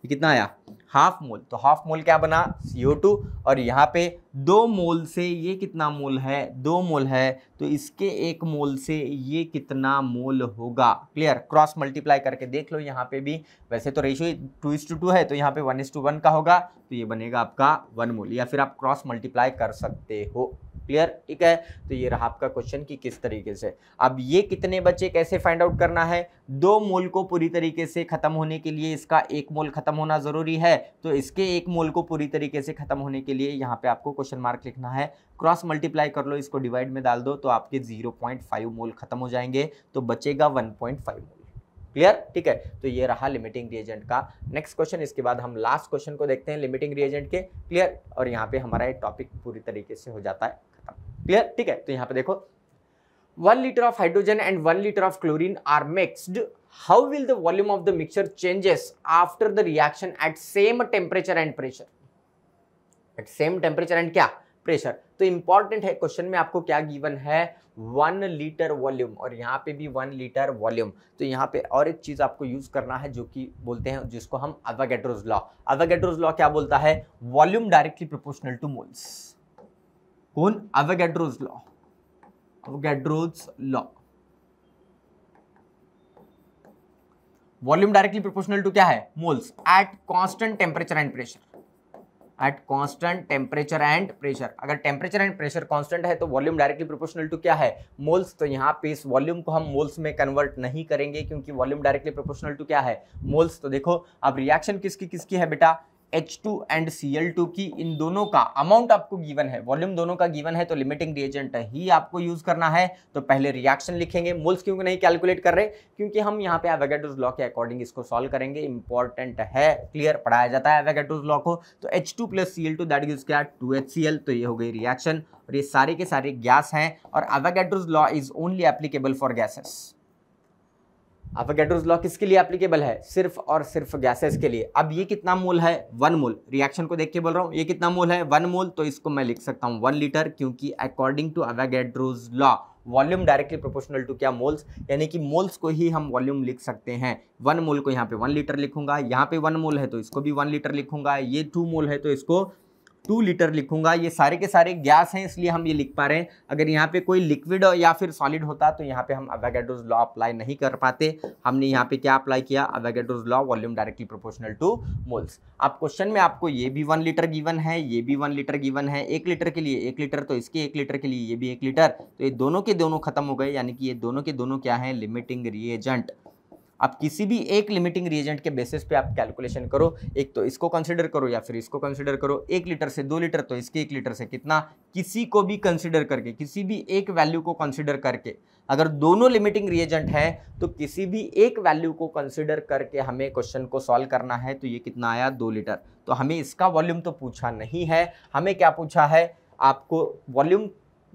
ये कितना आया हाफ मोल तो हाफ मोल क्या बना CO2 और यहाँ पे दो मोल से ये कितना मोल है दो मोल है तो इसके एक मोल से ये कितना मोल होगा क्लियर क्रॉस मल्टीप्लाई करके देख लो यहाँ पे भी वैसे तो ratio two is to two है तो यहाँ पे वन इज टू वन का होगा तो ये बनेगा आपका वन मोल या फिर आप क्रॉस मल्टीप्लाई कर सकते हो क्लियर ठीक है तो ये रहा आपका क्वेश्चन कि किस तरीके से अब ये कितने बचे कैसे फाइंड आउट करना है दो मोल को पूरी तरीके से खत्म होने के लिए इसका एक मोल खत्म होना जरूरी है तो इसके एक मोल को पूरी तरीके से खत्म होने के लिए यहाँ पे आपको क्वेश्चन मार्क लिखना है क्रॉस मल्टीप्लाई कर लो इसको डिवाइड में डाल दो तो आपके फाइव मोल खत्म हो जाएंगे तो बचेगा फाइव मोल क्लियर ठीक है तो ये रहा लिमिटिंग रिएजेंट का नेक्स्ट क्वेश्चन इसके बाद हम लास्ट क्वेश्चन को देखते हैं लिमिटिंग रिएजेंट के क्लियर और यहाँ पे हमारा ये टॉपिक पूरी तरीके से हो जाता है क्लियर ठीक है तो यहां पे देखो one litre of hydrogen and one litre of chlorine are mixed how will the volume of the mixture changes after the reaction at same temperature and pressure at same temperature and क्या pressure तो important है question में आपको क्या given है one litre volume और यहाँ पे भी वन लीटर वॉल्यूम तो यहाँ पे और एक चीज़ आपको यूज करना है जो कि बोलते हैं जिसको हम अवागेड्रोज लॉ अवागेड्रोज लॉ क्या बोलता है volume directly proportional to moles कौन Avogadro's law Avogadro's law volume directly proportional to क्या है moles at constant temperature and pressure at constant temperature and pressure अगर टेम्परेचर एंड प्रेशर कांस्टेंट है तो वॉल्यूम डायरेक्टली प्रोपोर्शनल टू क्या है moles तो यहाँ पे इस वॉल्यूम को हम मोल्स में कन्वर्ट नहीं करेंगे क्योंकि वॉल्यूम डायरेक्टली प्रोपोर्शनल टू क्या है मोल्स तो देखो अब रिएक्शन किसकी किसकी है बेटा H2 एंड Cl2 की इन दोनों का अमाउंट आपको गिवन है वॉल्यूम दोनों का गिवन है तो लिमिटिंग रिएजेंट ही आपको यूज करना है तो पहले रिएक्शन लिखेंगे मोल्स क्योंकि नहीं कैलकुलेट कर रहे क्योंकि हम यहाँ पे एवेगेटोज लॉ के अकॉर्डिंग इसको सॉल्व करेंगे इंपॉर्टेंट है क्लियर पढ़ाया जाता है एवेगेटोज लॉ को तो H two plus C L two that is क्या टू एच सी एल तो ये हो गई रिएक्शन और ये सारे के सारे गैस हैं और Avogadro's law is only applicable for gases Avogadro's law किसके लिए एप्लीकेबल है सिर्फ और सिर्फ गैसेस के लिए अब ये कितना मोल है वन मोल रिएक्शन को देख के बोल रहा हूँ ये कितना मोल है वन मोल तो इसको मैं लिख सकता हूँ वन लीटर क्योंकि according to Avogadro's law volume directly proportional to क्या मोल्स यानी कि मोल्स को ही हम वॉल्यूम लिख सकते हैं वन मोल को यहाँ पे वन लीटर लिखूंगा यहाँ पे वन मोल है तो इसको भी वन लीटर लिखूंगा ये टू मोल है तो इसको टू लीटर लिखूंगा ये सारे के सारे गैस हैं इसलिए हम ये लिख पा रहे हैं अगर यहाँ पे कोई लिक्विड या फिर सॉलिड होता तो यहाँ पे हम अवेगेडोज लॉ अप्लाई नहीं कर पाते हमने यहाँ पे क्या अप्लाई किया Avogadro's law volume directly proportional to moles आप क्वेश्चन में आपको ये भी वन लीटर गिवन है ये भी वन लीटर गिवन है एक लीटर के लिए एक लीटर तो इसके एक लीटर के लिए ये भी एक लीटर तो ये दोनों के दोनों खत्म हो गए यानी कि ये दोनों के दोनों क्या है लिमिटिंग रिएजेंट आप किसी भी एक लिमिटिंग रिएजेंट के बेसिस पे आप कैलकुलेशन करो एक तो इसको कंसिडर करो या फिर इसको कंसिडर करो एक लीटर से दो लीटर तो इसके एक लीटर से कितना किसी को भी कंसिडर करके किसी भी एक वैल्यू को कंसिडर करके अगर दोनों लिमिटिंग रिएजेंट है तो किसी भी एक वैल्यू को कंसिडर करके हमें क्वेश्चन को सॉल्व करना है तो ये कितना आया दो लीटर तो हमें इसका वॉल्यूम तो पूछा नहीं है हमें क्या पूछा है आपको वॉल्यूम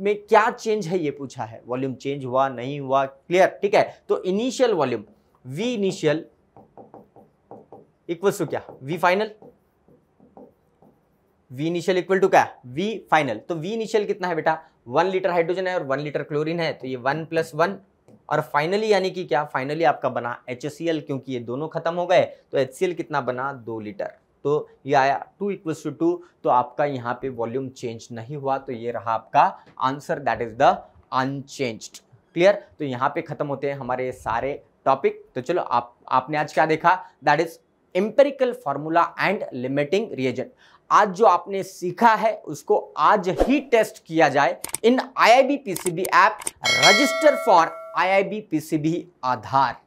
में क्या चेंज है ये पूछा है वॉल्यूम चेंज हुआ नहीं हुआ क्लियर ठीक है तो initial volume V initial equals to क्या V final V initial equal to क्या वी फाइनल तो वी इनिशियल कितना है बेटा वन लीटर हाइड्रोजन है और वन लीटर क्लोरीन है तो ये वन प्लस वन और फाइनली यानी कि क्या फाइनली आपका बना एच क्योंकि ये दोनों खत्म हो गए तो एच कितना बना दो लीटर तो ये आया टू इक्वल्स टू टू तो आपका यहाँ पे वॉल्यूम चेंज नहीं हुआ तो ये रहा आपका answer that is the unchanged clear तो यहाँ पे खत्म होते हैं हमारे सारे टॉपिक तो चलो आप आपने आज क्या देखा that is empirical formula and limiting reagent आज जो आपने सीखा है उसको आज ही टेस्ट किया जाए in I I B P C B app register for I I B P C B Aadhaar